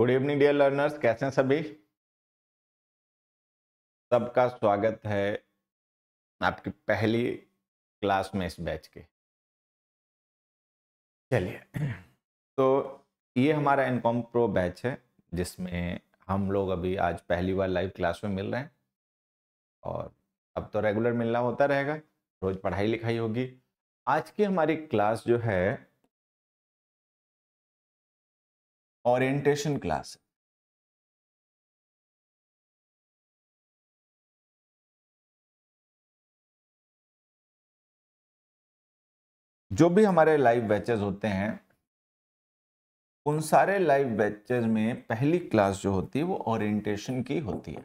Good evening dear learners कैसे हैं सभी सबका स्वागत है आपकी पहली क्लास में इस बैच के चलिए तो ये हमारा इनकॉम प्रो बैच है जिसमें हम लोग अभी आज पहली बार लाइव क्लास में मिल रहे हैं और अब तो रेगुलर मिलना होता रहेगा रोज़ पढ़ाई लिखाई होगी आज की हमारी क्लास जो है ओरिएंटेशन क्लास है जो भी हमारे लाइव बैचेज होते हैं उन सारे लाइव बैचेज में पहली क्लास जो होती है वो ओरिएंटेशन की होती है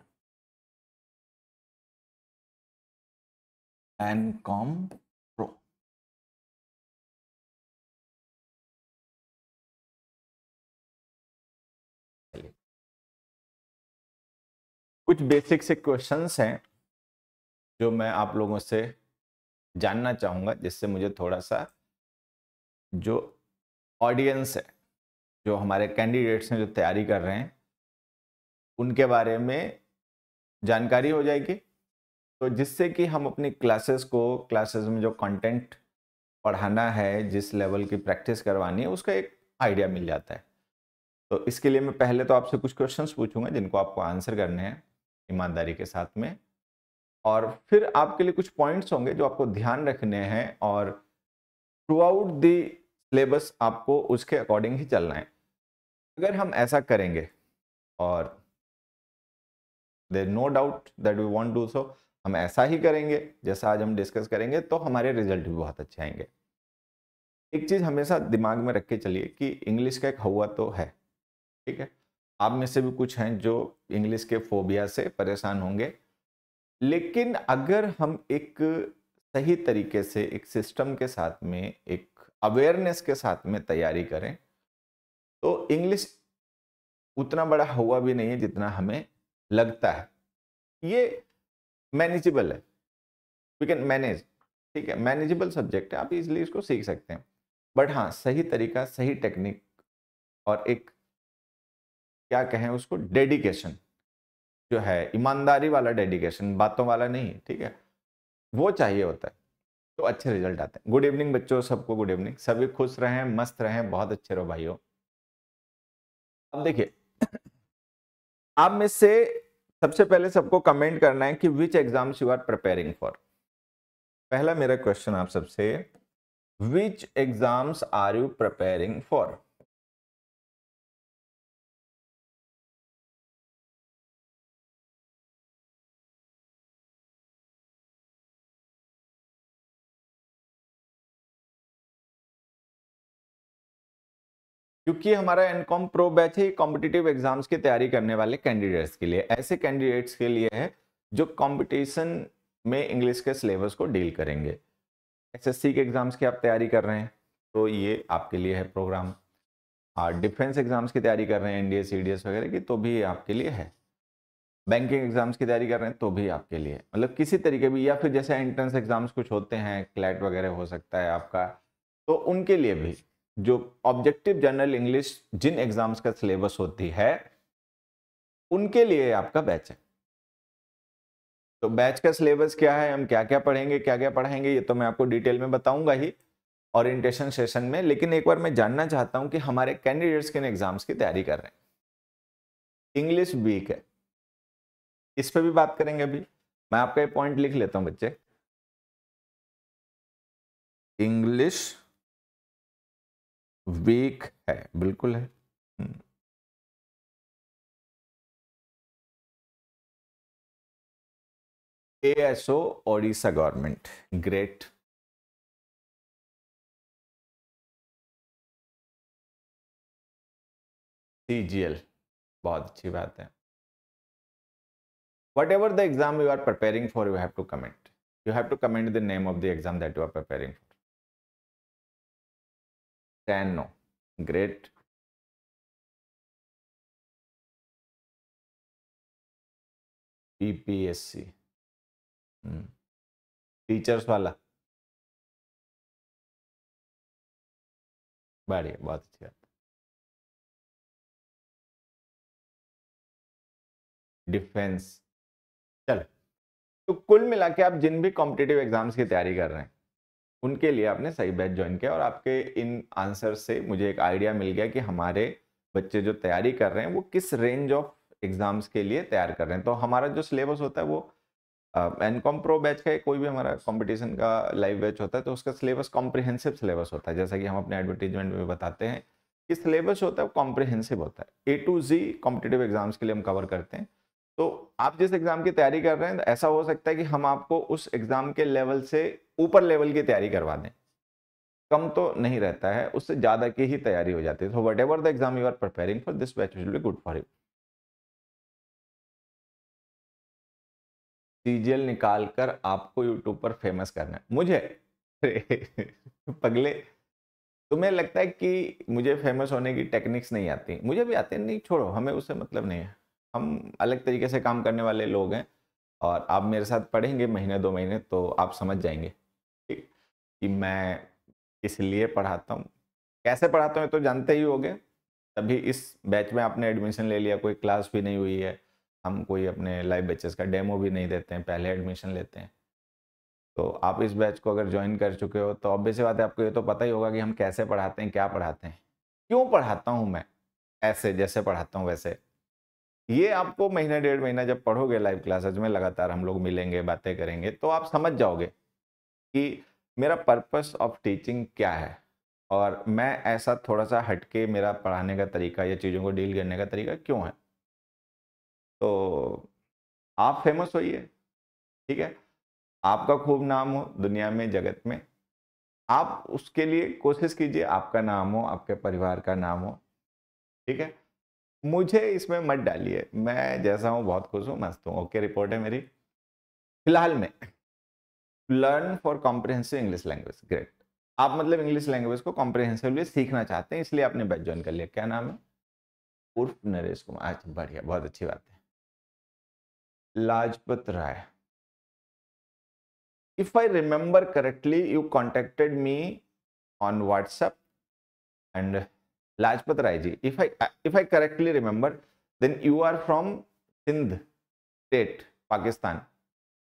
एंड कॉम कुछ बेसिक से क्वेश्चंस हैं जो मैं आप लोगों से जानना चाहूँगा जिससे मुझे थोड़ा सा जो ऑडियंस है जो हमारे कैंडिडेट्स हैं जो तैयारी कर रहे हैं उनके बारे में जानकारी हो जाएगी तो जिससे कि हम अपनी क्लासेस को क्लासेस में जो कंटेंट पढ़ाना है जिस लेवल की प्रैक्टिस करवानी है उसका एक आइडिया मिल जाता है तो इसके लिए मैं पहले तो आपसे कुछ क्वेश्चंस पूछूंगा जिनको आपको आंसर करने हैं ईमानदारी के साथ में और फिर आपके लिए कुछ पॉइंट्स होंगे जो आपको ध्यान रखने हैं और थ्रू आउट दी सिलेबस आपको उसके अकॉर्डिंग ही चलना है अगर हम ऐसा करेंगे और there no doubt that we won't do so हम ऐसा ही करेंगे जैसा आज हम डिस्कस करेंगे तो हमारे रिजल्ट भी बहुत अच्छे आएंगे एक चीज़ हमेशा दिमाग में रख के चलिए कि इंग्लिश का एक हवा तो है ठीक है आप में से भी कुछ हैं जो इंग्लिश के फोबिया से परेशान होंगे लेकिन अगर हम एक सही तरीके से एक सिस्टम के साथ में एक अवेयरनेस के साथ में तैयारी करें तो इंग्लिश उतना बड़ा हुआ भी नहीं है जितना हमें लगता है ये मैनेजेबल है वी कैन मैनेज ठीक है मैनेजेबल सब्जेक्ट है आप इजली इसको सीख सकते हैं बट हाँ सही तरीका सही टेक्निक और एक क्या कहें उसको डेडिकेशन जो है ईमानदारी वाला डेडिकेशन बातों वाला नहीं है ठीक है वो चाहिए होता है तो अच्छे रिजल्ट आते हैं गुड इवनिंग बच्चों सबको गुड इवनिंग सभी खुश रहें मस्त रहें बहुत अच्छे रहो भाइयों अब देखिए आप में से सबसे पहले सबको कमेंट करना है कि which exams you are preparing for पहला मेरा क्वेश्चन आप सबसे which exams are you preparing for क्योंकि हमारा एनकॉम प्रो बैच है कॉम्पिटिटिव एग्जाम्स की तैयारी करने वाले कैंडिडेट्स के लिए ऐसे कैंडिडेट्स के लिए है जो कॉम्पिटिशन में इंग्लिश के सिलेबस को डील करेंगे एस के एग्ज़ाम्स की आप तैयारी कर रहे हैं तो ये आपके लिए है प्रोग्राम और डिफेंस एग्ज़ाम्स की तैयारी कर रहे हैं एनडीए सीडीएस e वगैरह की तो भी आपके लिए है बैंकिंग एग्ज़ाम्स की तैयारी कर रहे हैं तो भी आपके लिए मतलब किसी तरीके भी या फिर जैसे एंट्रेंस एग्ज़ाम्स कुछ होते हैं क्लैट वगैरह हो सकता है आपका तो उनके लिए भी जो ऑब्जेक्टिव जनरल इंग्लिश जिन एग्जाम्स का सिलेबस होती है उनके लिए आपका बैच है तो बैच का सिलेबस क्या है हम क्या क्या पढ़ेंगे क्या क्या पढ़ाएंगे ये तो मैं आपको डिटेल में बताऊंगा ही ऑरियंटेशन सेशन में लेकिन एक बार मैं जानना चाहता हूं कि हमारे कैंडिडेट्स किन एग्जाम्स की तैयारी कर रहे हैं इंग्लिश वीक है इस पर भी बात करेंगे अभी मैं आपका एक पॉइंट लिख लेता हूं बच्चे इंग्लिश वीक है बिल्कुल है ASO Odisha government great CGL बहुत अच्छी बात है whatever the exam you are preparing for you have to comment you have to comment the name of the exam that you are preparing for Cano. Great PPSC teachers वाला बढ़िया बहुत अच्छी बात defence चलो तो कुल मिला के आप जिन भी कॉम्पिटेटिव एग्जाम्स की तैयारी कर रहे हैं उनके लिए आपने सही बैच ज्वाइन किया और आपके इन आंसर से मुझे एक आइडिया मिल गया कि हमारे बच्चे जो तैयारी कर रहे हैं वो किस रेंज ऑफ एग्ज़ाम्स के लिए तैयार कर रहे हैं तो हमारा जो सिलेबस होता है वो एन कॉम प्रो बैच का कोई भी हमारा कंपटीशन का लाइव बैच होता है तो उसका सिलेबस कॉम्प्रिहेंसिव सिलेबस होता है जैसा कि हम अपने एडवर्टीजमेंट में बताते हैं कि सिलेबस होता है वो कॉम्प्रिहेंसिव होता है A to Z competitive exams के लिए हम कवर करते हैं तो आप जिस एग्ज़ाम की तैयारी कर रहे हैं तो ऐसा हो सकता है कि हम आपको उस एग्ज़ाम के लेवल से ऊपर लेवल की तैयारी करवा दें कम तो नहीं रहता है उससे ज़्यादा की ही तैयारी हो जाती है so whatever the exam you are preparing for this batch will be good for you CGL निकाल कर आपको यूट्यूब पर फेमस करना है मुझे पगले तुम्हें लगता है कि मुझे फेमस होने की टेक्निक्स नहीं आती मुझे भी आते नहीं छोड़ो हमें उससे मतलब नहीं है हम अलग तरीके से काम करने वाले लोग हैं और आप मेरे साथ पढ़ेंगे महीने दो महीने तो आप समझ जाएंगे ठीक कि मैं इसलिए पढ़ाता हूँ कैसे पढ़ाता हूँ तो जानते ही होंगे तभी इस बैच में आपने एडमिशन ले लिया कोई क्लास भी नहीं हुई है हम कोई अपने लाइव बैचेस का डेमो भी नहीं देते हैं पहले एडमिशन लेते हैं तो आप इस बैच को अगर ज्वाइन कर चुके हो तो ऑब्वियस बात है आपको ये तो पता ही होगा कि हम कैसे पढ़ाते हैं क्या पढ़ाते हैं क्यों पढ़ाता हूँ मैं ऐसे जैसे पढ़ाता हूँ वैसे ये आपको महीना डेढ़ महीना जब पढ़ोगे लाइव क्लासेज में लगातार हम लोग मिलेंगे बातें करेंगे तो आप समझ जाओगे कि मेरा पर्पस ऑफ टीचिंग क्या है और मैं ऐसा थोड़ा सा हटके मेरा पढ़ाने का तरीका या चीज़ों को डील करने का तरीका क्यों है तो आप फेमस होइए ठीक है आपका खूब नाम हो दुनिया में जगत में आप उसके लिए कोशिश कीजिए आपका नाम हो आपके परिवार का नाम हो ठीक है मुझे इसमें मत डालिए मैं जैसा हूँ बहुत खुश हूँ मस्त हूँ ओके रिपोर्ट है मेरी फिलहाल में learn for comprehensive English language great आप मतलब इंग्लिश लैंग्वेज को कॉम्प्रिहेंसिवली सीखना चाहते हैं इसलिए आपने बैच ज्वाइन कर लिया क्या नाम है उर्फ नरेश कुमार अच्छा बढ़िया बहुत अच्छी बात है Lajpat Rai if I remember correctly you contacted me on WhatsApp and Lajpat Rai ji if I if I correctly remember then you are from Sindh state Pakistan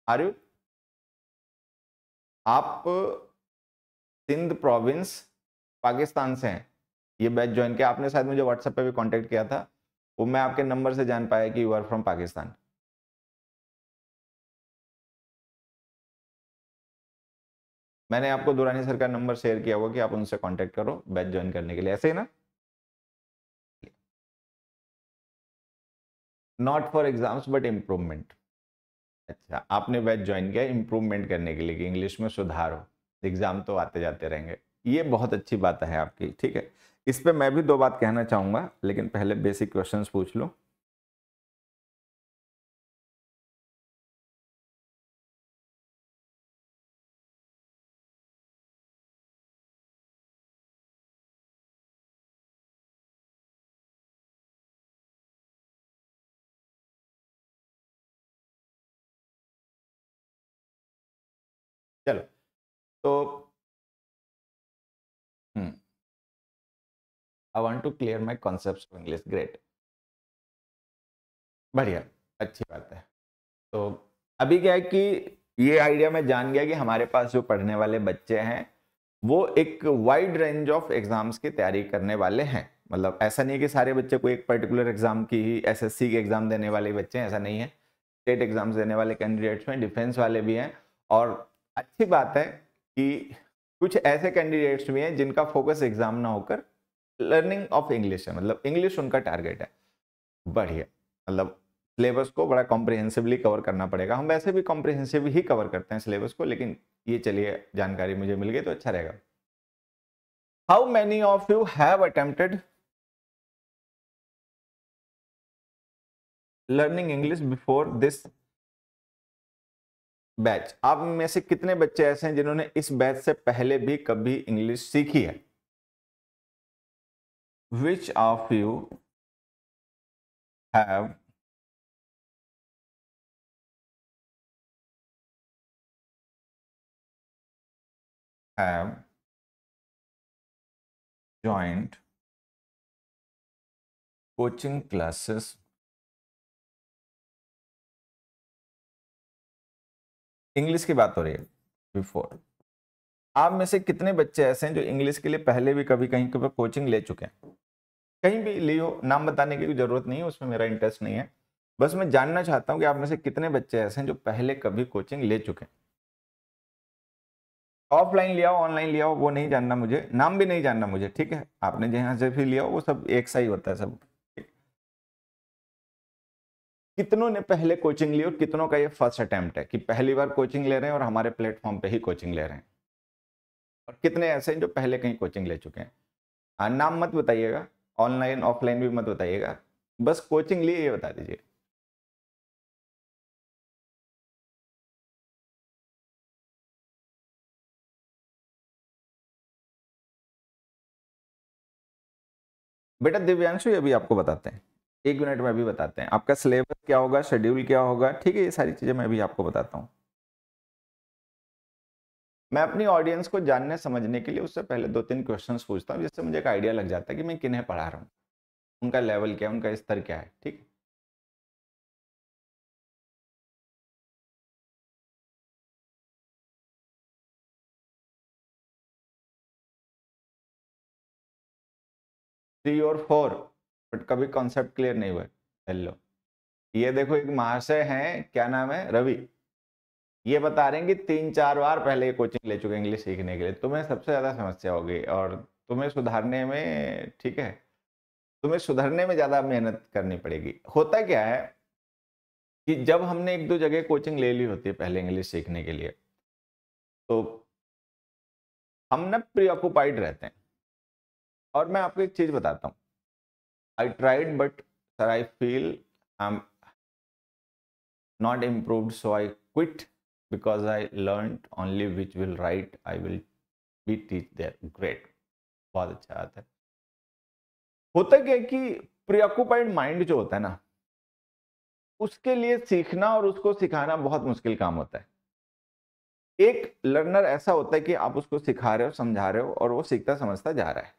are you आप सिंध प्रोविंस पाकिस्तान से हैं ये बैच ज्वाइन किया आपने शायद मुझे व्हाट्सएप पे भी कांटेक्ट किया था वो मैं आपके नंबर से जान पाया कि यू आर फ्रॉम पाकिस्तान मैंने आपको दुरानी सर का नंबर शेयर किया हुआ कि आप उनसे कांटेक्ट करो बैच ज्वाइन करने के लिए ऐसे ही ना not for exams but improvement अच्छा आपने बैच ज्वाइन किया इम्प्रूवमेंट करने के लिए कि इंग्लिश में सुधार हो एग्ज़ाम तो आते जाते रहेंगे ये बहुत अच्छी बात है आपकी ठीक है इस पर मैं भी दो बात कहना चाहूँगा लेकिन पहले बेसिक क्वेश्चन पूछ लूँ चलो तो I want to clear my concept of English great बढ़िया अच्छी बात है तो अभी क्या है कि ये आइडिया मैं जान गया कि हमारे पास जो पढ़ने वाले बच्चे हैं वो एक वाइड रेंज ऑफ एग्ज़ाम्स की तैयारी करने वाले हैं मतलब ऐसा नहीं है कि सारे बच्चे कोई एक पर्टिकुलर एग्ज़ाम की ही एसएससी के एग्ज़ाम देने वाले बच्चे हैं ऐसा नहीं है स्टेट एग्ज़ाम्स देने वाले कैंडिडेट्स में डिफेंस वाले भी हैं और अच्छी बात है कि कुछ ऐसे कैंडिडेट्स भी हैं जिनका फोकस एग्जाम ना होकर लर्निंग ऑफ इंग्लिश है मतलब इंग्लिश उनका टारगेट है बढ़िया मतलब सिलेबस को बड़ा कॉम्प्रिहेंसिवली कवर करना पड़ेगा हम वैसे भी कॉम्प्रिहेंसिव ही कवर करते हैं सिलेबस को लेकिन ये चलिए जानकारी मुझे मिल गई तो अच्छा रहेगा how many of you have attempted learning English before this batch आप में से कितने बच्चे ऐसे हैं जिन्होंने इस बैच से पहले भी कभी इंग्लिश सीखी है which of you have have joined coaching classes English की बात हो रही है बिफोर आप में से कितने बच्चे ऐसे हैं जो इंग्लिश के लिए पहले भी कभी कहीं कभी कोचिंग ले चुके हैं कहीं भी लियो नाम बताने की जरूरत नहीं है उसमें मेरा इंटरेस्ट नहीं है बस मैं जानना चाहता हूँ कि आप में से कितने बच्चे ऐसे हैं जो पहले कभी कोचिंग ले चुके हैं ऑफलाइन लिया हो ऑनलाइन लिया हो वो नहीं जानना मुझे नाम भी नहीं जानना मुझे ठीक है आपने जहाँ से भी लिया हो वो सब एक सा ही होता है सब कितनों ने पहले कोचिंग ली और कितनों का ये फर्स्ट अटैम्प्ट है कि पहली बार कोचिंग ले रहे हैं और हमारे प्लेटफॉर्म पे ही कोचिंग ले रहे हैं और कितने ऐसे हैं जो पहले कहीं कोचिंग ले चुके हैं हाँ, नाम मत बताइएगा ऑनलाइन ऑफलाइन भी मत बताइएगा बस कोचिंग लिए ये बता दीजिए बेटा दिव्यांशु ये भी आपको बताते हैं एक मिनट में अभी बताते हैं आपका सिलेबस क्या होगा शेड्यूल क्या होगा ठीक है ये सारी चीज़ें मैं अभी आपको बताता हूँ मैं अपनी ऑडियंस को जानने समझने के लिए उससे पहले दो तीन क्वेश्चंस पूछता हूँ जिससे मुझे एक आइडिया लग जाता है कि मैं किन्हें पढ़ा रहा हूँ उनका लेवल क्या है उनका स्तर क्या है ठीक थ्री और फोर बट कभी कॉन्सेप्ट क्लियर नहीं हुआ हेलो ये देखो एक महाशय है क्या नाम है रवि ये बता रहे हैं कि तीन चार बार पहले कोचिंग ले चुके इंग्लिश सीखने के लिए तुम्हें सबसे ज़्यादा समस्या होगी और तुम्हें सुधारने में ठीक है तुम्हें सुधरने में ज़्यादा मेहनत करनी पड़ेगी होता क्या है कि जब हमने एक दो जगह कोचिंग ले ली होती है पहले इंग्लिश सीखने के लिए तो हम ना प्री रहते हैं और मैं आपको एक चीज़ बताता हूँ I tried, but sir, I feel I'm not improved, so I quit because I learned only which will write. I will भी टीच देयर ग्रेट बहुत अच्छा बात है होता क्या कि प्रियोकुपाइड माइंड जो होता है ना उसके लिए सीखना और उसको सिखाना बहुत मुश्किल काम होता है एक लर्नर ऐसा होता है कि आप उसको सिखा रहे हो समझा रहे हो और वो सीखता समझता जा रहा है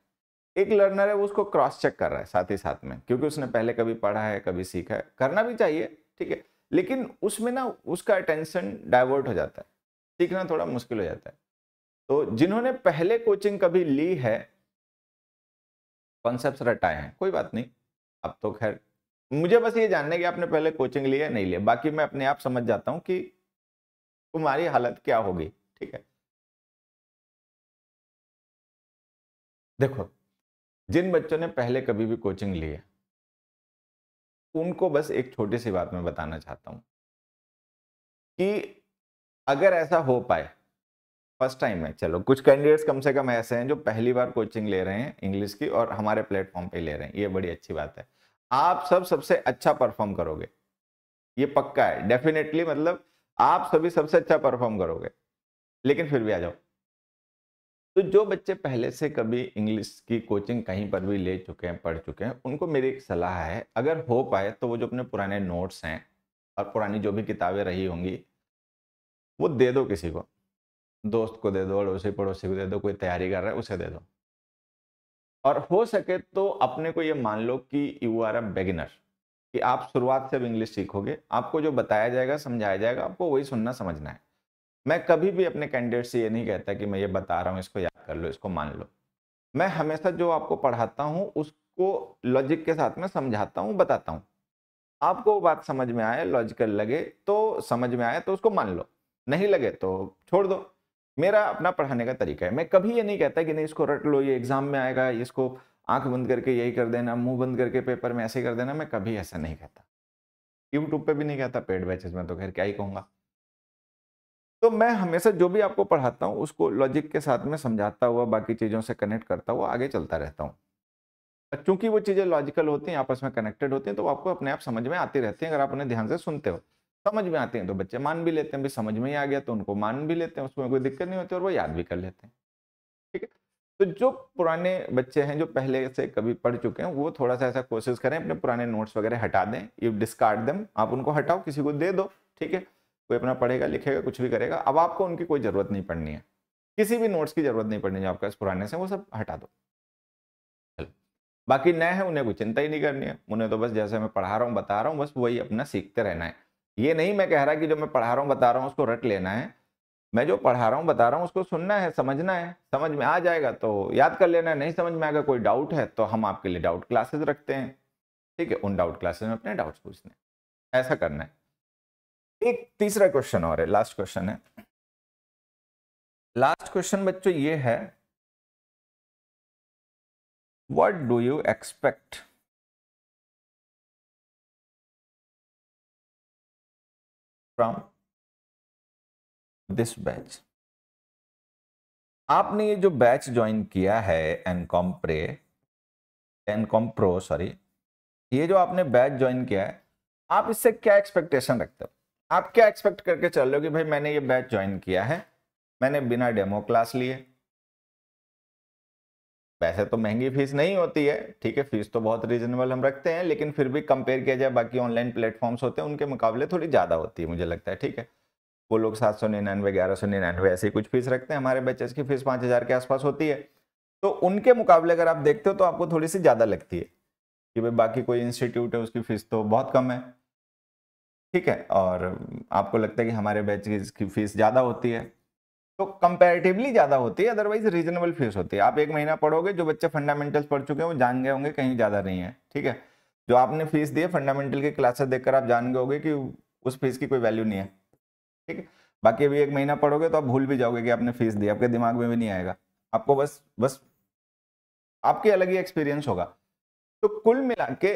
एक लर्नर है वो उसको क्रॉस चेक कर रहा है साथ ही साथ में क्योंकि उसने पहले कभी पढ़ा है कभी सीखा है करना भी चाहिए ठीक है लेकिन उसमें ना उसका अटेंशन डाइवर्ट हो जाता है सीखना थोड़ा मुश्किल हो जाता है तो जिन्होंने पहले कोचिंग कभी ली है कॉन्सेप्ट रटाए हैं कोई बात नहीं अब तो खैर मुझे बस ये जानना है कि आपने पहले कोचिंग ली है नहीं लिया बाकी मैं अपने आप समझ जाता हूँ कि तुम्हारी हालत क्या होगी ठीक है देखो जिन बच्चों ने पहले कभी भी कोचिंग ली है उनको बस एक छोटी सी बात मैं बताना चाहता हूं कि अगर ऐसा हो पाए फर्स्ट टाइम है चलो कुछ कैंडिडेट्स कम से कम ऐसे हैं जो पहली बार कोचिंग ले रहे हैं इंग्लिश की और हमारे प्लेटफॉर्म पे ले रहे हैं ये बड़ी अच्छी बात है आप सब सबसे अच्छा परफॉर्म करोगे ये पक्का है डेफिनेटली मतलब आप सभी सबसे अच्छा परफॉर्म करोगे लेकिन फिर भी आ जाओ तो जो बच्चे पहले से कभी इंग्लिश की कोचिंग कहीं पर भी ले चुके हैं पढ़ चुके हैं उनको मेरी एक सलाह है अगर हो पाए तो वो जो अपने पुराने नोट्स हैं और पुरानी जो भी किताबें रही होंगी वो दे दो किसी को दोस्त को दे दो अड़ोसी पड़ोसी को दे दो कोई तैयारी कर रहा है उसे दे दो और हो सके तो अपने को ये मान लो कि यू आर अ बेगिनर कि आप शुरुआत से अब इंग्लिश सीखोगे आपको जो बताया जाएगा समझाया जाएगा आपको वही सुनना समझना है मैं कभी भी अपने कैंडिडेट से ये नहीं कहता कि मैं ये बता रहा हूँ इसको याद कर लो इसको मान लो मैं हमेशा जो आपको पढ़ाता हूँ उसको लॉजिक के साथ में समझाता हूँ बताता हूँ आपको वो बात समझ में आए लॉजिकल लगे तो समझ में आए तो उसको मान लो नहीं लगे तो छोड़ दो मेरा अपना पढ़ाने का तरीका है मैं कभी ये नहीं कहता कि नहीं इसको रट लो ये एग्जाम में आएगा इसको आंख बंद करके यही कर देना मुंह बंद करके पेपर में ऐसे कर देना मैं कभी ऐसा नहीं कहता यूट्यूब पे भी नहीं कहता पेड बैचेस में तो खैर क्या ही कहूँगा तो मैं हमेशा जो भी आपको पढ़ाता हूँ उसको लॉजिक के साथ में समझाता हुआ बाकी चीज़ों से कनेक्ट करता हुआ आगे चलता रहता हूँ चूंकि वो चीज़ें लॉजिकल होती हैं आपस में कनेक्टेड होती हैं तो आपको अपने आप समझ में आती रहती हैं अगर आप उन्हें ध्यान से सुनते हो समझ में आते हैं तो बच्चे मान भी लेते हैं भाई समझ में ही आ गया तो उनको मान भी लेते हैं उसमें कोई दिक्कत नहीं होती और वो याद भी कर लेते हैं ठीक है तो जो पुराने बच्चे हैं जो पहले से कभी पढ़ चुके हैं वो थोड़ा सा ऐसा कोशिश करें अपने पुराने नोट्स वगैरह हटा दें यू डिस्कार्ड दें आप उनको हटाओ किसी को दे दो ठीक है कोई अपना पढ़ेगा लिखेगा कुछ भी करेगा अब आपको उनकी कोई ज़रूरत नहीं पड़नी है किसी भी नोट्स की ज़रूरत नहीं पड़नी जो आपके पास पुराने से वो सब हटा दो चलो बाकी नए हैं उन्हें कोई चिंता ही नहीं करनी है उन्हें तो बस जैसे मैं पढ़ा रहा हूँ बता रहा हूँ बस वही अपना सीखते रहना है ये नहीं मैं कह रहा कि जो मैं पढ़ा रहा हूँ बता रहा हूँ उसको रट लेना है मैं जो पढ़ा रहा हूँ बता रहा हूँ उसको सुनना है समझना है समझ में आ जाएगा तो याद कर लेना है नहीं समझ में आएगा कोई डाउट है तो हम आपके लिए डाउट क्लासेज रखते हैं ठीक है उन डाउट क्लासेस में अपने डाउट्स पूछने ऐसा करना है एक तीसरा क्वेश्चन और है लास्ट क्वेश्चन है लास्ट क्वेश्चन बच्चों ये है what do you expect from this batch आपने ये जो बैच ज्वाइन किया है एनकॉम्प्रे एनकॉम्प्रो सॉरी ये जो आपने बैच ज्वाइन किया है आप इससे क्या एक्सपेक्टेशन रखते हो आप क्या एक्सपेक्ट करके चल रहे हो कि भाई मैंने ये बैच ज्वाइन किया है मैंने बिना डेमो क्लास लिए वैसे तो महंगी फीस नहीं होती है ठीक है फीस तो बहुत रीजनेबल हम रखते हैं लेकिन फिर भी कंपेयर किया जाए बाकी ऑनलाइन प्लेटफॉर्म्स होते हैं उनके मुकाबले थोड़ी ज़्यादा होती है मुझे लगता है ठीक है वो लोग सात सौ निन्यानवे ग्यारह सौ निन्यानवे ऐसी कुछ फीस रखते हैं हमारे बच्चे की फीस पाँच हज़ार के आसपास होती है तो उनके मुकाबले अगर आप देखते हो तो आपको थोड़ी सी ज़्यादा लगती है कि भाई बाकी कोई इंस्टीट्यूट है उसकी फ़ीस तो बहुत कम है ठीक है और आपको लगता है कि हमारे बैच की फीस ज़्यादा होती है तो कंपेरेटिवली ज़्यादा होती है अदरवाइज रीजनेबल फीस होती है आप एक महीना पढ़ोगे जो बच्चे फंडामेंटल्स पढ़ चुके हैं वो जान गए होंगे कहीं ज़्यादा नहीं है ठीक है जो आपने फीस दी है फंडामेंटल की क्लासेस देखकर आप जान गए होगे कि उस फीस की कोई वैल्यू नहीं है ठीक है बाकी अभी एक महीना पढ़ोगे तो आप भूल भी जाओगे कि आपने फीस दी आपके दिमाग में भी नहीं आएगा आपको बस बस आपके अलग ही एक्सपीरियंस होगा तो कुल मिला के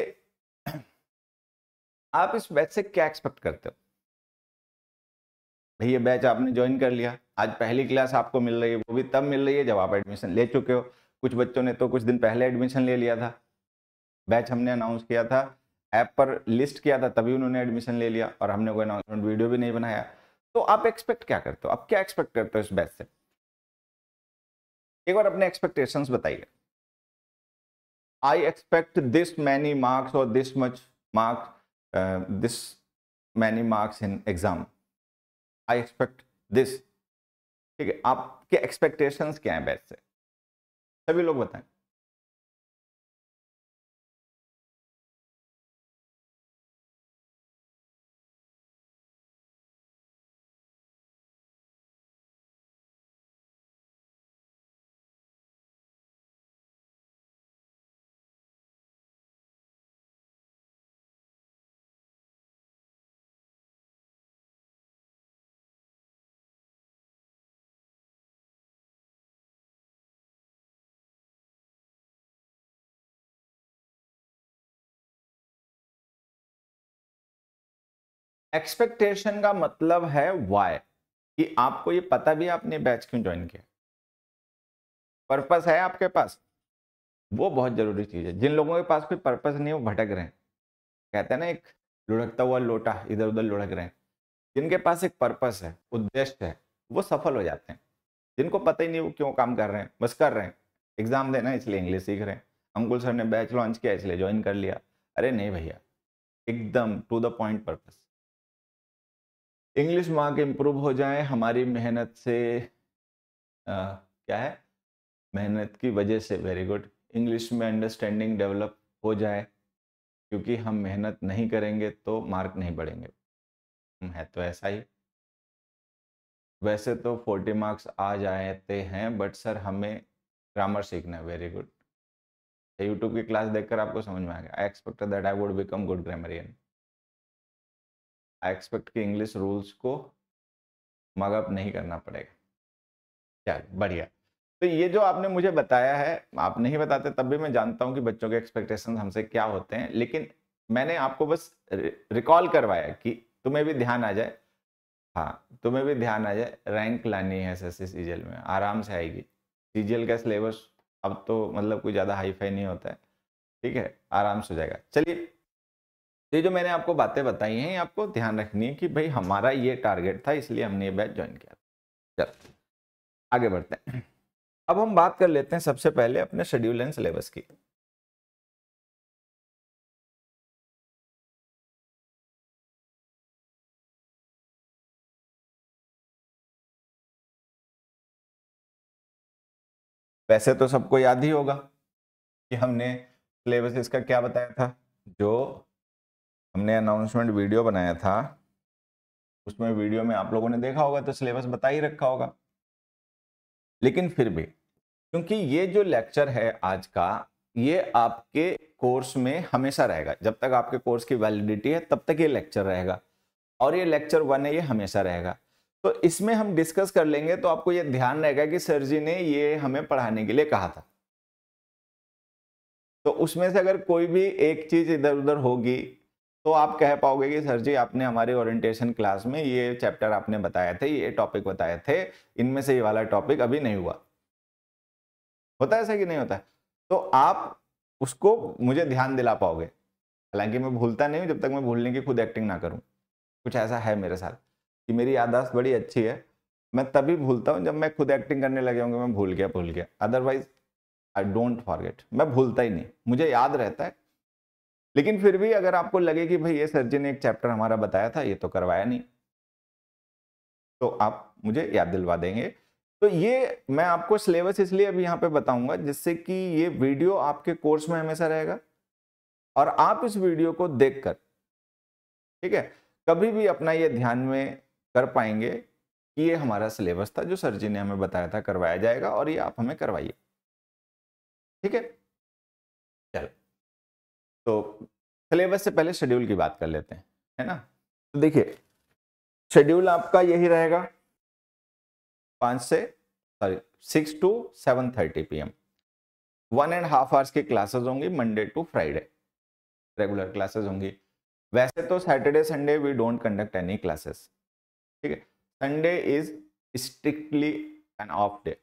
आप इस बैच से क्या एक्सपेक्ट करते हो भैया बैच आपने ज्वाइन कर लिया आज पहली क्लास आपको मिल रही है वो भी तब मिल रही है जब आप एडमिशन ले चुके हो कुछ बच्चों ने तो कुछ दिन पहले एडमिशन ले लिया था बैच हमने अनाउंस किया था ऐप पर लिस्ट किया था तभी उन्होंने एडमिशन ले लिया और हमने कोई अनाउंसमेंट वीडियो भी नहीं बनाया तो आप एक्सपेक्ट क्या करते हो आप क्या एक्सपेक्ट करते हो इस बैच से एक बार अपने एक्सपेक्टेशंस बताइए I expect this many marks और this much marks Uh, this many marks in exam I expect this ठीक है आपके एक्सपेक्टेशंस क्या हैं बैच से सभी लोग बताएं एक्सपेक्टेशन का मतलब है वाई कि आपको ये पता भी आपने बैच क्यों ज्वाइन किया पर्पस है आपके पास वो बहुत ज़रूरी चीज़ है जिन लोगों के पास कोई पर्पस नहीं वो भटक रहे हैं कहते हैं ना एक लुढ़कता हुआ लोटा इधर उधर लुढ़क रहे हैं जिनके पास एक पर्पस है उद्देश्य है वो सफल हो जाते हैं जिनको पता ही नहीं वो क्यों काम कर रहे हैं बस कर रहे हैं एग्ज़ाम देना इसलिए इंग्लिश सीख रहे हैं अंकुल सर ने बैच लॉन्च किया इसलिए ज्वाइन कर लिया अरे नहीं भैया एकदम to the point purpose English mark improve हो जाए हमारी मेहनत से आ, क्या है मेहनत की वजह से वेरी गुड इंग्लिश में अंडरस्टैंडिंग डेवलप हो जाए क्योंकि हम मेहनत नहीं करेंगे तो मार्क नहीं बढ़ेंगे है तो ऐसा ही वैसे तो फोर्टी मार्क्स आ जाते हैं बट सर हमें ग्रामर सीखना है वेरी गुड यूट्यूब की क्लास देखकर आपको समझ में आ गया I expected that I would become good grammarian I expect कि इंग्लिश रूल्स को मगअप नहीं करना पड़ेगा चल बढ़िया तो ये जो आपने मुझे बताया है आप नहीं बताते तब भी मैं जानता हूँ कि बच्चों के एक्सपेक्टेशन हमसे क्या होते हैं लेकिन मैंने आपको बस रिकॉल करवाया कि तुम्हें भी ध्यान आ जाए हाँ तुम्हें भी ध्यान आ जाए रैंक लानी है एस एस में आराम से आएगी सी का सिलेबस अब तो मतलब कोई ज़्यादा फाई नहीं होता है ठीक है आराम से हो जाएगा चलिए तो ये जो मैंने आपको बातें बताई हैं आपको ध्यान रखनी है कि भाई हमारा ये टारगेट था इसलिए हमने ये बैच ज्वाइन किया चलो आगे बढ़ते हैं अब हम बात कर लेते हैं सबसे पहले अपने शेड्यूल एंड सिलेबस की वैसे तो सबको याद ही होगा कि हमने सिलेबस इसका क्या बताया था जो हमने अनाउंसमेंट वीडियो बनाया था उसमें वीडियो में आप लोगों ने देखा होगा तो सिलेबस बता ही रखा होगा लेकिन फिर भी क्योंकि ये जो लेक्चर है आज का ये आपके कोर्स में हमेशा रहेगा जब तक आपके कोर्स की वैलिडिटी है तब तक ये लेक्चर रहेगा और ये लेक्चर वन है ये हमेशा रहेगा तो इसमें हम डिस्कस कर लेंगे तो आपको ये ध्यान रहेगा कि सर जी ने ये हमें पढ़ाने के लिए कहा था तो उसमें से अगर कोई भी एक चीज इधर उधर होगी तो आप कह पाओगे कि सर जी आपने हमारे ओरिएंटेशन क्लास में ये चैप्टर आपने बताए थे ये टॉपिक बताए थे इनमें से ये वाला टॉपिक अभी नहीं हुआ होता है ऐसा कि नहीं होता है तो आप उसको मुझे ध्यान दिला पाओगे हालांकि मैं भूलता नहीं हूँ जब तक मैं भूलने की खुद एक्टिंग ना करूँ कुछ ऐसा है मेरे साथ कि मेरी यादाश्त बड़ी अच्छी है मैं तभी भूलता हूँ जब मैं खुद एक्टिंग करने लगे होंगे मैं भूल गया भूल गया अदरवाइज आई डोंट फॉरगेट मैं भूलता ही नहीं मुझे याद रहता है लेकिन फिर भी अगर आपको लगे कि भाई ये सर जी ने एक चैप्टर हमारा बताया था ये तो करवाया नहीं तो आप मुझे याद दिलवा देंगे तो ये मैं आपको सिलेबस इसलिए अभी यहाँ पे बताऊंगा जिससे कि ये वीडियो आपके कोर्स में हमेशा रहेगा और आप इस वीडियो को देखकर ठीक है कभी भी अपना ये ध्यान में कर पाएंगे कि ये हमारा सिलेबस था जो सर जी ने हमें बताया था करवाया जाएगा और ये आप हमें करवाइए ठीक है चलो तो सिलेबस से पहले शेड्यूल की बात कर लेते हैं है ना तो देखिए शेड्यूल आपका यही रहेगा पाँच से sorry six to seven thirty P M one and half hours की क्लासेस होंगी Monday to Friday regular classes होंगी वैसे तो Saturday Sunday we don't conduct any classes ठीक है Sunday is strictly an off day